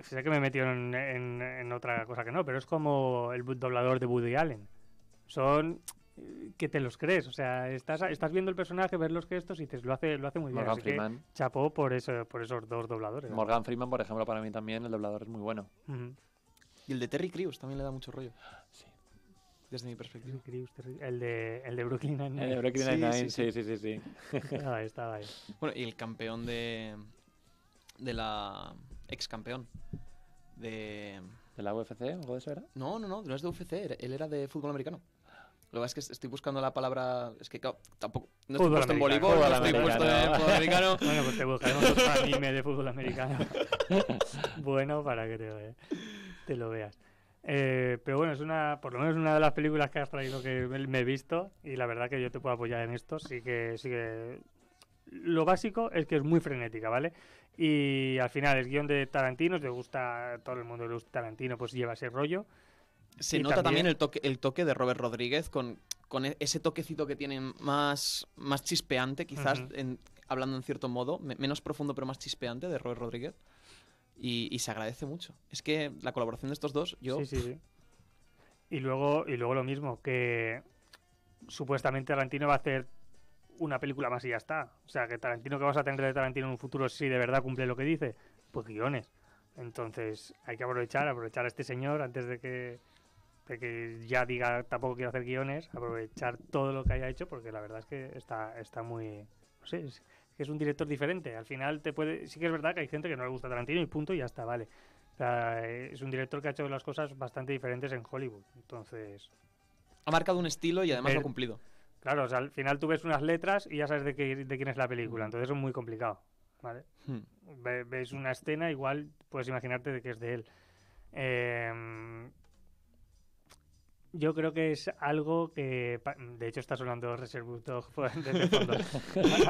Sé que me he metido en, en otra cosa que no, pero es como el doblador de Woody Allen. Son que te los crees, o sea, estás, estás viendo el personaje, ves los gestos y dices, lo hace, lo hace muy bien. Morgan Freeman. chapó por, eso, por esos dos dobladores. Morgan Freeman, por ejemplo, para mí también el doblador es muy bueno. Y el de Terry Crews también le da mucho rollo. Sí. Desde mi perspectiva. El, de, el de Brooklyn Nine-Nine. El de Brooklyn Nine-Nine, sí, sí, sí. sí, estaba ahí. Bueno, y el campeón de. de la. ex campeón. De. ¿De la UFC o de eso era? No, no, no, no es de UFC, él era de fútbol americano. Lo que pasa es que estoy buscando la palabra. Es que tampoco. No estoy puesto en voleibol, no estoy puesto en fútbol americano. Bueno, pues te buscaremos un anime de fútbol americano. bueno, para que te, lo veas. Eh, pero bueno, es una, por lo menos una de las películas que has traído que me he visto y la verdad que yo te puedo apoyar en esto. Sí que, sí que lo básico es que es muy frenética, ¿vale? Y al final, es guión de Tarantino, gusta, todo el mundo le gusta Tarantino, pues lleva ese rollo. Se nota también, el, toque, el toque de Robert Rodríguez con, con e, ese toquecito que tiene más, más chispeante, quizás, hablando en cierto modo, menos profundo pero más chispeante de Robert Rodríguez. Y, se agradece mucho. Es que la colaboración de estos dos, yo... Sí, sí, sí. Y luego, y luego lo mismo, que supuestamente Tarantino va a hacer una película más y ya está. O sea, que Tarantino que vas a tener de Tarantino en un futuro si de verdad cumple lo que dice, pues guiones. Entonces hay que aprovechar, aprovechar a este señor antes de que que ya diga tampoco quiero hacer guiones, aprovechar todo lo que haya hecho, porque la verdad es que está, está muy. No sé, es, que es un director diferente. Al final te puede. Sí que es verdad que hay gente que no le gusta Tarantino y punto, y ya está, vale. es un director que ha hecho las cosas bastante diferentes en Hollywood. Entonces. Ha marcado un estilo y además lo ha eh, cumplido. Claro, al final tú ves unas letras y ya sabes de, qué, quién es la película, mm. entonces es muy complicado. ¿vale? Hmm. ves una escena, igual puedes imaginarte de que es de él. Eh, yo creo que es algo que. De hecho, estás sonando Reservoir Dog pues, desde el fondo.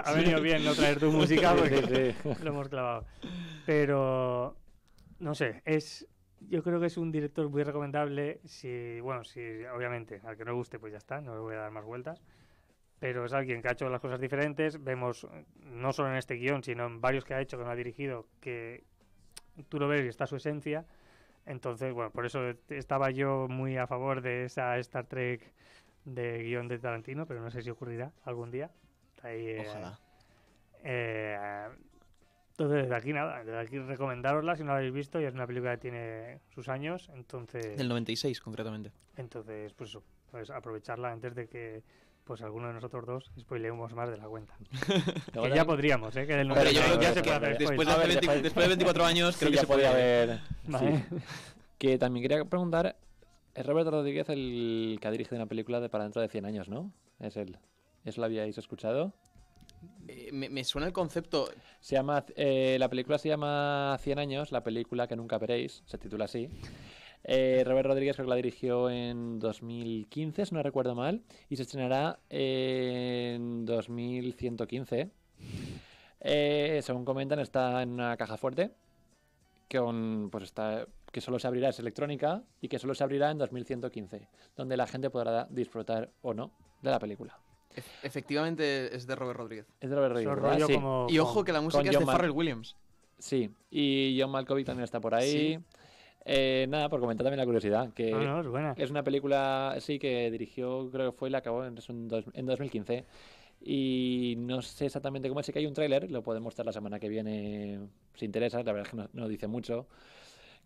ha venido bien no traer tu música porque lo hemos clavado. Pero. No sé, es. Yo creo que es un director muy recomendable. Si, bueno, si obviamente al que no guste, pues ya está, no le voy a dar más vueltas. Pero es alguien que ha hecho las cosas diferentes. Vemos, no solo en este guión, sino en varios que ha hecho, que no ha dirigido, que tú lo ves y está su esencia entonces, bueno, por eso estaba yo muy a favor de esa Star Trek de guión de Tarantino, pero no sé si ocurrirá algún día. Eh, Ojalá. Eh, entonces, desde aquí nada, desde aquí recomendarosla si no la habéis visto, y es una película que tiene sus años, entonces... Del 96 concretamente. Entonces, pues eso, pues aprovecharla antes de que pues alguno de nosotros dos spoileemos más de la cuenta. que ya podríamos, ¿eh? Que después, de 24 años, creo que se podría ver. Vale. Que también quería preguntar: es eh, Roberto Rodríguez el que dirige una película de Para dentro de 100 años, ¿no? Es él. ¿Eso lo habíais escuchado? Eh, me, suena el concepto. Se llama, eh, la película se llama 100 años, la película que nunca veréis, se titula así. Eh, Robert Rodríguez creo que la dirigió en 2015, si no recuerdo mal, y se estrenará en 2115. Eh, según comentan, está en una caja fuerte pues, que, solo se abrirá, es electrónica, y que solo se abrirá en 2115, donde la gente podrá disfrutar o no de la película. efectivamente es de Robert Rodríguez. Es de Robert Rodríguez. y ojo que la música es de Farrell Williams. Sí, y John Malkovich también está por ahí. Eh, nada, por comentar también la curiosidad, que es, una película, sí, que dirigió, creo que fue, la acabó en, 2015. Y no sé exactamente cómo es, sí que hay un tráiler, lo podemos mostrar la semana que viene si interesa, la verdad es que no dice mucho.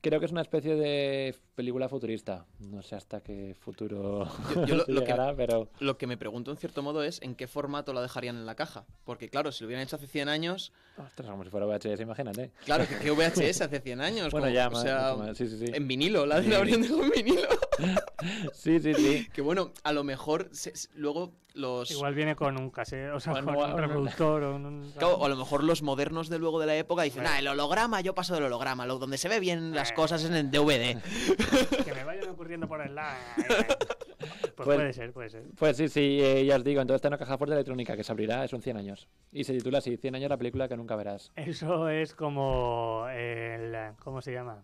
Creo que es una especie de película futurista. No sé hasta qué futuro lo, llegará, pero... Lo que me pregunto en cierto modo es en qué formato la dejarían en la caja. Porque claro, si lo hubieran hecho hace 100 años... Ostras, como si fuera VHS, imagínate. Claro, que, VHS hace 100 años. Bueno, ya, o sea, en vinilo, la, la con con vinilo. sí, sí, sí. Que bueno, a lo mejor luego los... Igual viene con un casero, o sea, un reproductor o a lo mejor los modernos de luego de la época dicen, ah, el holograma, yo paso del holograma, lo, donde se ve bien las eh. cosas es en el DVD que me vayan ocurriendo por el lado. Eh, eh. Pues, pues, puede ser, puede ser. Pues sí, sí, eh, ya os digo, entonces está en una caja fuerte electrónica que se abrirá, es un 100 años. Y se titula así, 100 años la película que nunca verás. Eso es como el... ¿Cómo se llama?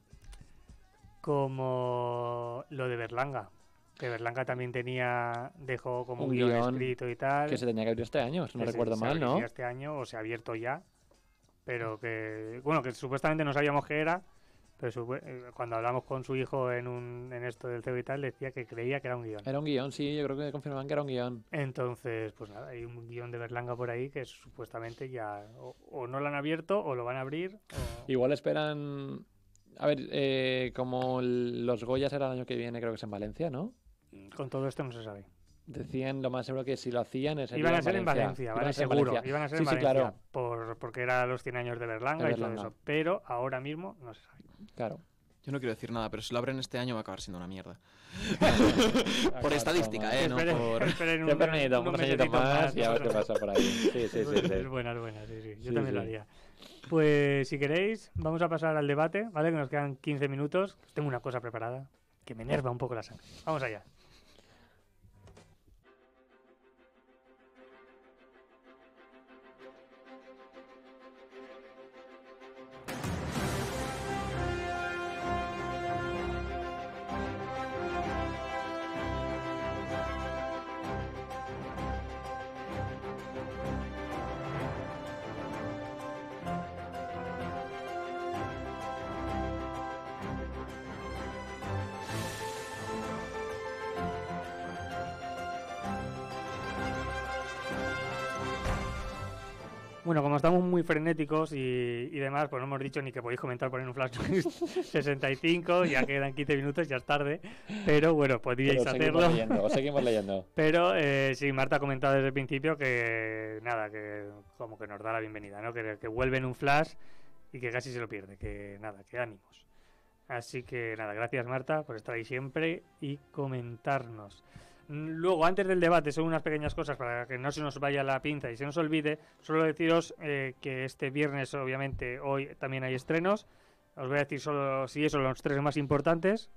Como lo de Berlanga. Que Berlanga también tenía, dejó como un, guión, escrito y tal. Que se tenía que abrir este año, no recuerdo mal, se ¿no? Este año o se ha abierto ya, pero que, bueno, que supuestamente no sabíamos que era, pero eh, cuando hablamos con su hijo en, un, en esto del CEO y tal, decía que creía que era un guión. Era un guión, sí, yo creo que confirmaban que era un guión. Entonces, pues nada, hay un guión de Berlanga por ahí que supuestamente ya o, no lo han abierto o lo van a abrir. Igual esperan... A ver, eh, como los Goyas era el año que viene, creo que es en Valencia, ¿no? Con todo esto no se sabe. Decían lo más seguro que si lo hacían es Iban a ser en Valencia, ¿vale? Seguro. Iban a ser en Valencia. a ser sí, en Valencia claro. por, porque era los 100 años de Berlanga, y todo eso. Pero ahora mismo no se sabe. Claro. Yo no quiero decir nada, pero si lo abren este año va a acabar siendo una mierda. por estadística, ¿eh? Esperen, no por... un, más, y a ver qué pasa por ahí. Sí, sí, sí. Es buena, es buena, sí, sí. Yo también lo haría. Pues si queréis, vamos a pasar al debate, ¿vale? Que nos quedan 15 minutos. Tengo una cosa preparada que me enerva un poco la sangre. Vamos allá. Bueno, como estamos muy frenéticos y, demás, pues no hemos dicho ni que podéis comentar por un flash 65, ya quedan 15 minutos, ya es tarde, pero bueno, podríais hacerlo. seguimos hacerlo. Leyendo, seguimos leyendo. Pero eh, sí, Marta ha comentado desde el principio que nada, que como que nos da la bienvenida, ¿no? Que, que vuelve en un flash y que casi se lo pierde, que nada, que ánimos. Así que nada, gracias Marta por estar ahí siempre y comentarnos. Luego, antes del debate, son unas pequeñas cosas para que no se nos vaya la pinza y se nos olvide. Solo deciros eh, que este viernes, obviamente, hoy también hay estrenos. Os voy a decir solo si son los tres más importantes.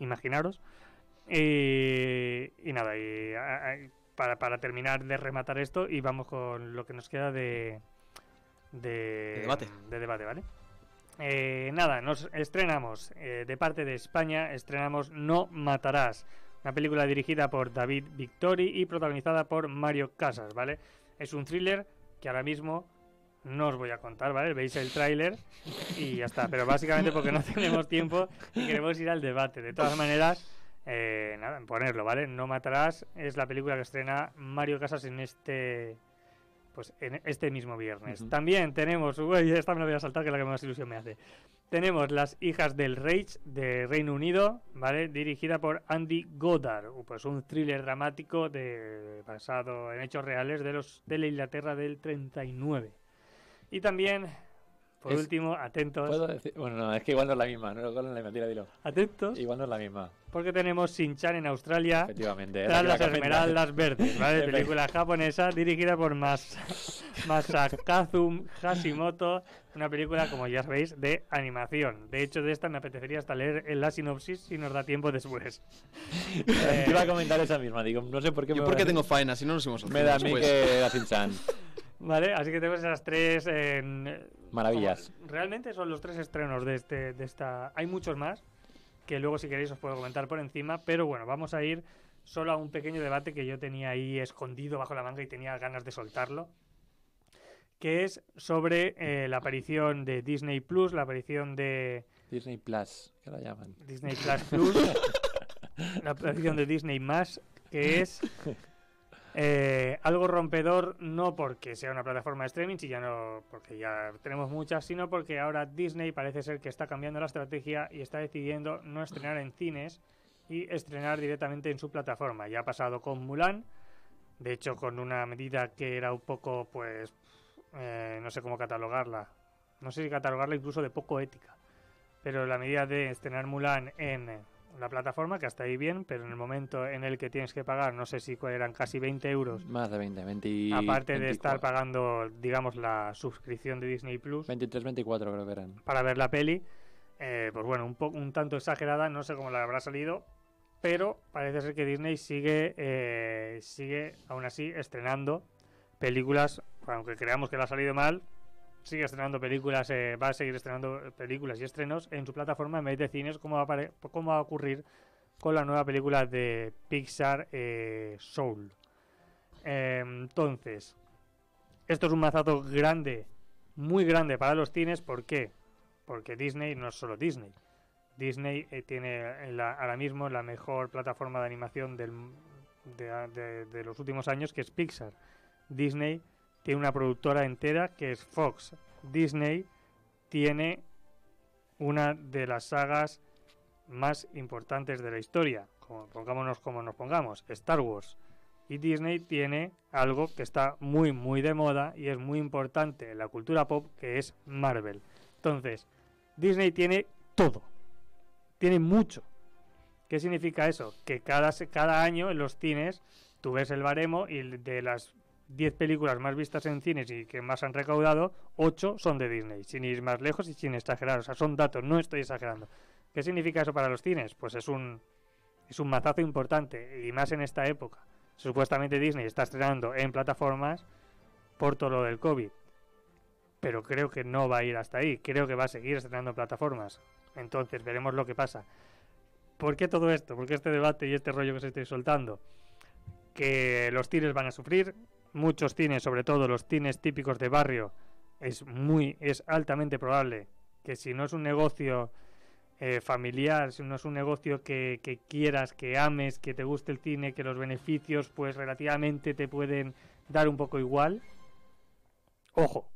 Imaginaros. Y, nada, y, para, terminar de rematar esto, y vamos con lo que nos queda de, debate. de debate, ¿vale? Eh, nada, nos estrenamos eh, de parte de España, estrenamos No Matarás. Una película dirigida por David Victori y protagonizada por Mario Casas, ¿vale? Es un thriller que ahora mismo no os voy a contar, ¿vale? Veis el tráiler y ya está. Pero básicamente porque no tenemos tiempo y queremos ir al debate. De todas maneras, eh, nada, nada, ponerlo, ¿vale? No matarás es la película que estrena Mario Casas en este pues en este mismo viernes. También tenemos, uy, esta me la voy a saltar que es la que más ilusión me hace. Tenemos Las hijas del Reich, de Reino Unido, ¿vale? Dirigida por Andy Goddard, uh, pues un thriller dramático de, basado en hechos reales de los de la Inglaterra del 39. Y también por último, atentos. Bueno, no, es que igual no es la misma, no, lo no es la misma, tira, dilo. Atentos. Igual no es la misma. Porque tenemos Shin-Chan en Australia. Efectivamente. Tras las esmeraldas verdes, ¿vale? película japonesa dirigida por Mas, Masakazu Hashimoto. Una película, como ya sabéis, de animación. De hecho, de esta me apetecería hasta leer en la sinopsis si nos da tiempo después. Te iba a eh, comentar esa misma, digo, no sé por qué... Yo porque tengo faena, si no nos hemos Me da a mí que Vale, así que tenemos esas tres... en... Maravillas. realmente son los tres estrenos de, este, de esta... Hay muchos más, que luego si queréis os puedo comentar por encima, pero bueno, vamos a ir solo a un pequeño debate que yo tenía ahí escondido bajo la manga y tenía ganas de soltarlo, que es sobre eh, la aparición de Disney Plus, la aparición de... Disney Plus, que la llaman. Disney Plus Plus, la aparición de Disney Más, que es eh, algo rompedor no porque sea una plataforma de streaming, si ya no, porque ya tenemos muchas, sino porque ahora Disney parece ser que está cambiando la estrategia y está decidiendo no estrenar en cines y estrenar directamente en su plataforma. Ya ha pasado con Mulan, de hecho con una medida que era un poco, pues, eh, no sé cómo catalogarla, no sé si catalogarla incluso de poco ética, pero la medida de estrenar Mulan en la plataforma que hasta ahí bien, pero en el momento en el que tienes que pagar, no sé si eran casi 20 euros. Más de 20, 20. Aparte de estar pagando, digamos, la suscripción de Disney Plus. 23, 24 creo que Para ver la peli. Eh, pues bueno, un, poco, un tanto exagerada, no sé cómo la habrá salido, pero parece ser que Disney sigue, eh, sigue aún así estrenando películas, aunque creamos que la ha salido mal, sigue estrenando películas, eh, va a seguir estrenando eh, películas y estrenos en su plataforma en vez de cines, como va a, va a ocurrir con la nueva película de Pixar eh, Soul. entonces, esto es un mazato grande, muy grande para los cines, ¿por qué? Porque Disney no es solo Disney. Disney tiene ahora mismo la mejor plataforma de animación de los últimos años, que es Pixar. Disney tiene una productora entera que es Fox. Disney tiene una de las sagas más importantes de la historia, como, pongámonos como nos pongamos, Star Wars. Y Disney tiene algo que está muy, muy de moda y es muy importante en la cultura pop, que es Marvel. Entonces, Disney tiene todo. Tiene mucho. ¿Qué significa eso? Que cada, cada año en los cines tú ves el baremo y de las 10 películas más vistas en cines y que más han recaudado, ...ocho son de Disney, sin ir más lejos y sin exagerar. O sea, son datos, no estoy exagerando. ¿Qué significa eso para los cines? Pues es un, es un mazazo importante, y más en esta época. Supuestamente Disney está estrenando en plataformas por todo lo del COVID. Pero creo que no va a ir hasta ahí, creo que va a seguir estrenando en plataformas. Entonces veremos lo que pasa. ¿Por qué todo esto? ¿Por qué este debate y este rollo que se estoy soltando? Que los cines van a sufrir, muchos cines, sobre todo los cines típicos de barrio, es muy, es altamente probable que si no es un negocio eh, familiar, si no es un negocio que, quieras, que ames, que te guste el cine, que los beneficios pues relativamente te pueden dar un poco igual, ojo,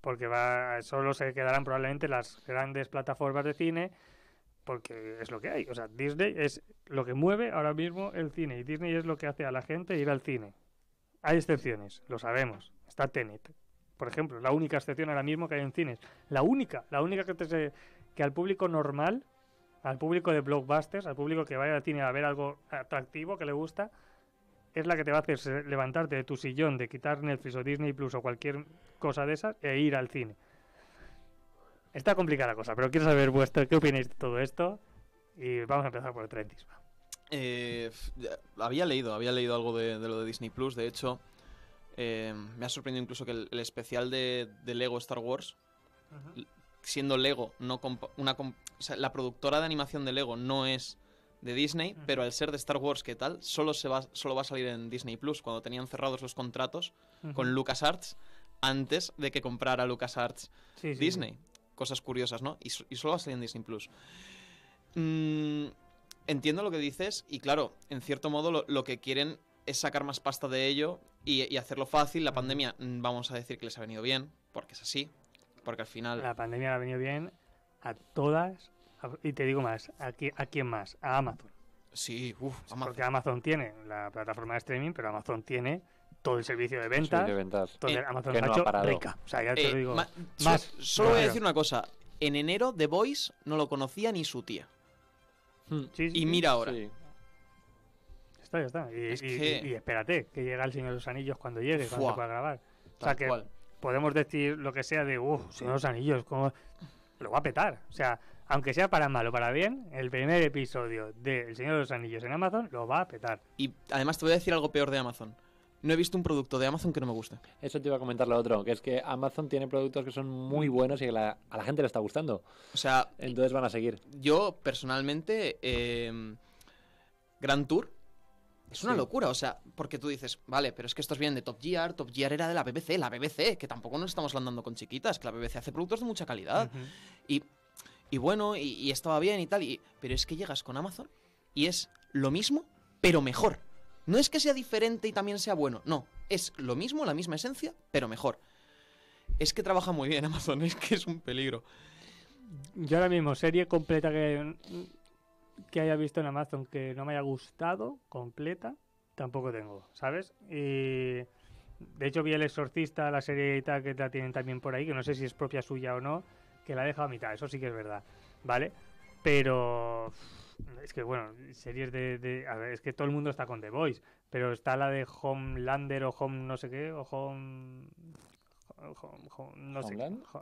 porque va, solo se quedarán probablemente las grandes plataformas de cine, porque es lo que hay. O sea, Disney es lo que mueve ahora mismo el cine y Disney es lo que hace a la gente ir al cine. Hay excepciones, lo sabemos. Está Tenet, por ejemplo, la única excepción ahora mismo que hay en cines. La única, la única que, te, que al público normal, al público de blockbusters, al público que vaya al cine a ver algo atractivo que le gusta, es la que te va a hacer levantarte de tu sillón, de quitar Netflix o Disney Plus o cualquier cosa de esas e ir al cine. Está complicada la cosa, pero quiero saber vuestro, qué opináis de todo esto y vamos a empezar por el Trentis. Eh, había leído, había leído algo de, lo de Disney Plus, de hecho. Eh, me ha sorprendido incluso que el, especial de, Lego Star Wars, siendo Lego, no la productora de animación de Lego no es de Disney, pero al ser de Star Wars, ¿qué tal? Solo, se va, solo va a salir en Disney Plus, cuando tenían cerrados los contratos con LucasArts antes de que comprara LucasArts Disney. Cosas curiosas, ¿no? Y, y, solo va a salir en Disney Plus. Mmm entiendo lo que dices y claro, en cierto modo lo, que quieren es sacar más pasta de ello y, hacerlo fácil. La pandemia, mm, vamos a decir que les ha venido bien, porque es así, porque al final... La pandemia le ha venido bien a todas, y te digo más, ¿a, a quién más? A Amazon. Sí, uff, Amazon. Porque Amazon tiene la plataforma de streaming, pero Amazon tiene todo el servicio de ventas. Eh, Amazon es rica. O eh, solo voy a decir una cosa. En enero, The Voice no lo conocía ni su tía. Hmm. y mira ahora. Está, ya está. Y, espérate, que llega el Señor de los Anillos cuando llegue, cuando grabar. O sea que podemos decir lo que sea de, uff, Señor de los Anillos, ¿cómo? lo va a petar. O sea, aunque sea para mal o para bien, el primer episodio de El Señor de los Anillos en Amazon lo va a petar. Y además te voy a decir algo peor de Amazon no he visto un producto de Amazon que no me guste. Eso te iba a comentar lo otro, que es que Amazon tiene productos que son muy buenos y que a la gente le está gustando. O sea... Entonces van a seguir. Yo, personalmente, em, Grand Tour es una locura, o sea, porque tú dices, vale, pero es que estos vienen de Top Gear, Top Gear era de la BBC, la BBC, que tampoco nos estamos andando con chiquitas, que la BBC hace productos de mucha calidad. y, bueno, y, y, estaba bien y tal, y, pero es que llegas con Amazon y es lo mismo, pero mejor. No es que sea diferente y también sea bueno, no, es lo mismo, la misma esencia, pero mejor. Es que trabaja muy bien Amazon, es que es un peligro. Yo ahora mismo, serie completa que, que haya visto en Amazon que no me haya gustado, completa, tampoco tengo, ¿sabes? Y... De hecho, vi El Exorcista, la serie y que la tienen también por ahí, que no sé si es propia suya o no, que la he dejado a mitad, eso sí que es verdad, ¿vale? Pero es que, bueno, series de, a ver, es que todo el mundo está con The Voice, pero está la de Homelander o Home no sé qué, o Home... no sé.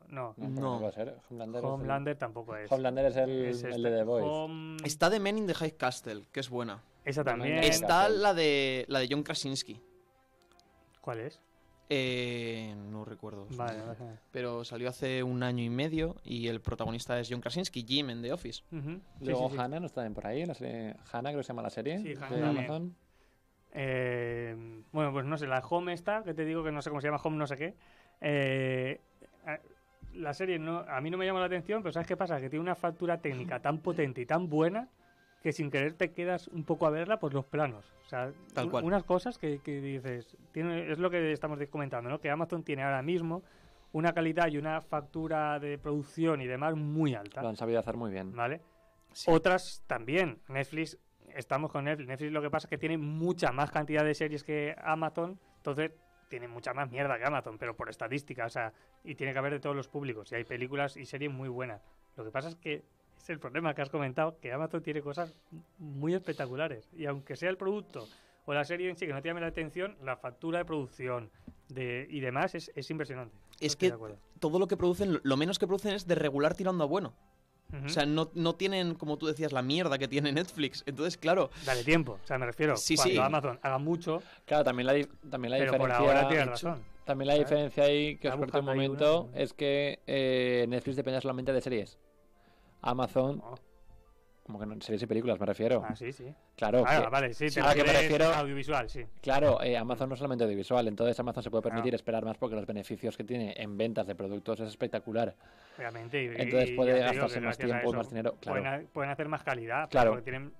no, no. Va a ser. ¿eh? Homelander, Homelander tampoco es. Homelander es el, de The Voice. Está The Men in the High Castle, que es buena. Esa también. Está la de, la de John Krasinski. ¿Cuál es? Eh, no recuerdo. Pero salió hace un año y medio y el protagonista es John Krasinski, Jim en The Office. Luego Hanna ¿no está bien por ahí? La creo que se llama la serie eh, bueno, pues no sé, la Home está, que te digo que no sé cómo se llama, Home no sé qué. Eh, la serie a mí no me llama la atención, pero ¿sabes qué pasa? Que tiene una factura técnica tan potente y tan buena que sin querer te quedas un poco a verla, pues los planos. O sea, Tal unas cosas que, dices, tiene, es lo que estamos comentando, ¿no? Que Amazon tiene ahora mismo una calidad y una factura de producción y demás muy alta. Lo han sabido hacer muy bien. ¿Vale? Otras también. Netflix, estamos con Netflix. Netflix lo que pasa es que tiene mucha más cantidad de series que Amazon, entonces tiene mucha más mierda que Amazon, pero por estadística, o sea, y tiene que haber de todos los públicos. Y hay películas y series muy buenas. Lo que pasa es que el problema que has comentado, que Amazon tiene cosas muy espectaculares. Y aunque sea el producto o la serie en sí que no tiene la atención, la factura de producción de, y demás es, impresionante. Es que todo lo que producen, lo menos que producen es de regular tirando a bueno. O sea, no, tienen, como tú decías, la mierda que tiene Netflix. Entonces, claro. Dale tiempo. O sea, me refiero. cuando Amazon haga mucho. Claro, también la, también la diferencia. También la diferencia ahí que os corto un momento es que eh, Netflix depende solamente de series. Amazon. Oh. Como que en series y películas, me refiero. Ah, sí, sí. Claro. claro ah, vale, sí, audiovisual, sí. Claro, eh, Amazon no es solamente audiovisual, entonces Amazon se puede permitir esperar más porque los beneficios que tiene en ventas de productos es espectacular. Obviamente, entonces puede gastarse más tiempo, más dinero. Pueden, hacer más calidad, claro. Porque tienen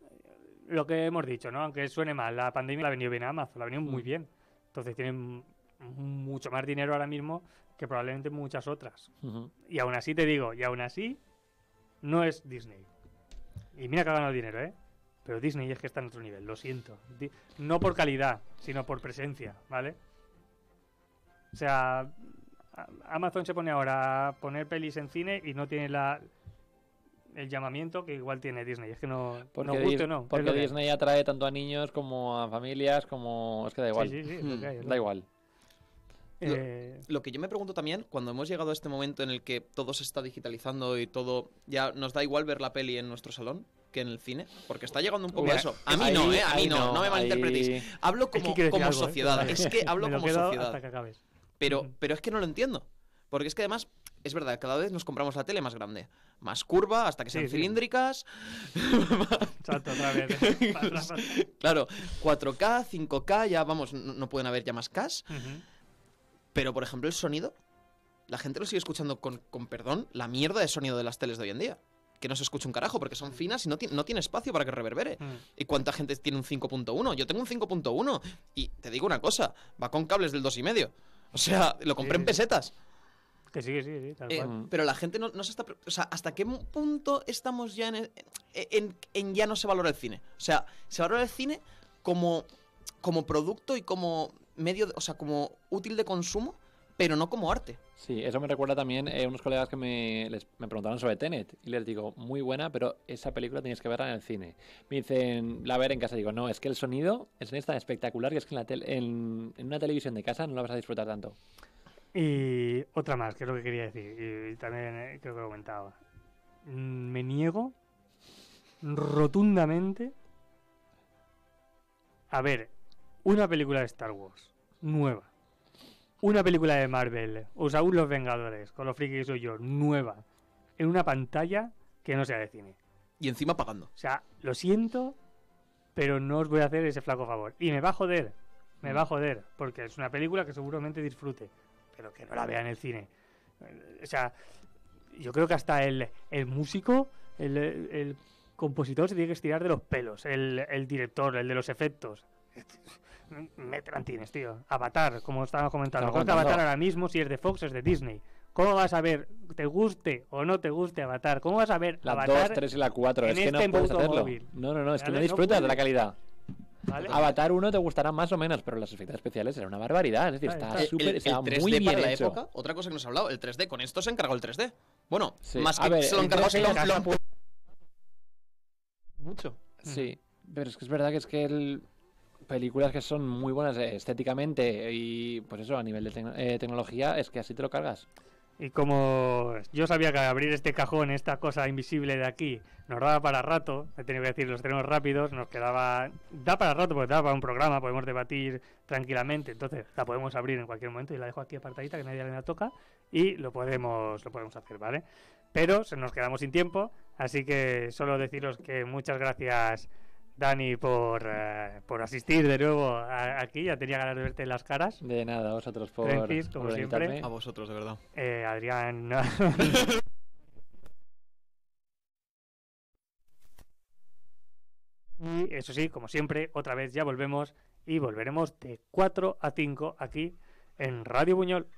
eh, lo que hemos dicho, ¿no? Aunque suene mal, la pandemia la ha venido bien a Amazon, la ha venido mm. muy bien. Entonces tienen mucho más dinero ahora mismo que probablemente muchas otras. Y aún así te digo, y aún así no es Disney. Y mira que ha ganado dinero, ¿eh? Pero Disney es que está en otro nivel, lo siento. no por calidad, sino por presencia, ¿vale? O sea, Amazon se pone ahora a poner pelis en cine y no tiene la el llamamiento que igual tiene Disney. Es que no, porque no Porque Disney atrae tanto a niños como a familias, como... Es que da igual. Sí, sí, sí, da igual. Eh, lo, que yo me pregunto también, cuando hemos llegado a este momento en el que todo se está digitalizando y todo, ya nos da igual ver la peli en nuestro salón que en el cine, porque está llegando un poco a eso. A mí no, ¿eh? A mí no, no, me malinterpretéis. Hablo como, ¿eh? sociedad, es que hablo como sociedad. Pero, pero es que no lo entiendo. Porque es que además, es verdad, cada vez nos compramos la tele más grande, más curva, hasta que sean cilíndricas. claro, 4K, 5K, ya vamos, no, pueden haber ya más Ks. Pero, por ejemplo, el sonido, la gente lo sigue escuchando con, perdón, la mierda de sonido de las teles de hoy en día que no se escucha un carajo porque son finas y no, tiene, no tiene espacio para que reverbere. Mm. ¿Y cuánta gente tiene un 5.1? Yo tengo un 5.1 y te digo una cosa, va con cables del 2,5. O sea, lo compré en pesetas. Que sí, que sí, sí eh, Pero la gente no, se está... O sea, ¿hasta qué punto estamos ya en, en, ya no se valora el cine? O sea, se valora el cine como, como producto y como medio, o sea, como útil de consumo, pero no como arte. Sí, eso me recuerda también eh, unos colegas que me, me preguntaron sobre Tenet y les digo, muy buena, pero esa película tienes que verla en el cine. Me dicen, la ver en casa. Digo, no, es que el sonido, el sonido es tan espectacular que es que en, en una televisión de casa no la vas a disfrutar tanto. Y otra más, que es lo que quería decir, y también eh, creo que lo comentaba. Mm, me niego rotundamente a ver una película de Star Wars nueva. Una película de Marvel, o Saúl los Vengadores, con los frikis que soy yo, nueva, en una pantalla que no sea de cine. Y encima pagando. O sea, lo siento, pero no os voy a hacer ese flaco favor. Y me va a joder, me va a joder, porque es una película que seguramente disfrute, pero que no la vea en el cine. O sea, yo creo que hasta el, músico, el, compositor se tiene que estirar de los pelos, el, el director, el de los efectos. Mételantines, tío. Avatar, como estaba comentando. Mejor Corta Avatar ahora mismo, si es de Fox, es de Disney. ¿Cómo vas a ver, te guste o no te guste Avatar? ¿Cómo vas a ver la Avatar? 2, 3 y la 4, es que no este puedes hacerlo. No, no, no, es que no disfrutas de la calidad. Avatar 1 te gustará más o menos, pero las efectos especiales eran una barbaridad. Es decir, está súper. Está muy bien la hecho. época, otra cosa que nos ha hablado, el 3D. Con esto se encargó el 3D. Bueno, más que se lo encargó, se Mucho. Sí, pero es que es verdad que es que el películas que son muy buenas eh, estéticamente y pues eso, a nivel de eh, tecnología, es que así te lo cargas. Y como yo sabía que abrir este cajón, esta cosa invisible de aquí, nos daba para rato, he tenido que decir los tenemos rápidos, nos quedaba. Da para rato, porque da para un programa, podemos debatir tranquilamente, entonces la podemos abrir en cualquier momento y la dejo aquí apartadita que nadie la toca y lo podemos, lo podemos hacer, ¿vale? Pero se nos quedamos sin tiempo, así que solo deciros que muchas gracias Dani, eh, por, asistir de nuevo aquí. Ya tenía ganas de verte las caras. De nada, a vosotros por, como siempre. A vosotros, de verdad. Eh, Adrián. y eso sí, como siempre, otra vez ya volvemos y volveremos de 4 a 5 aquí en Radio Buñol.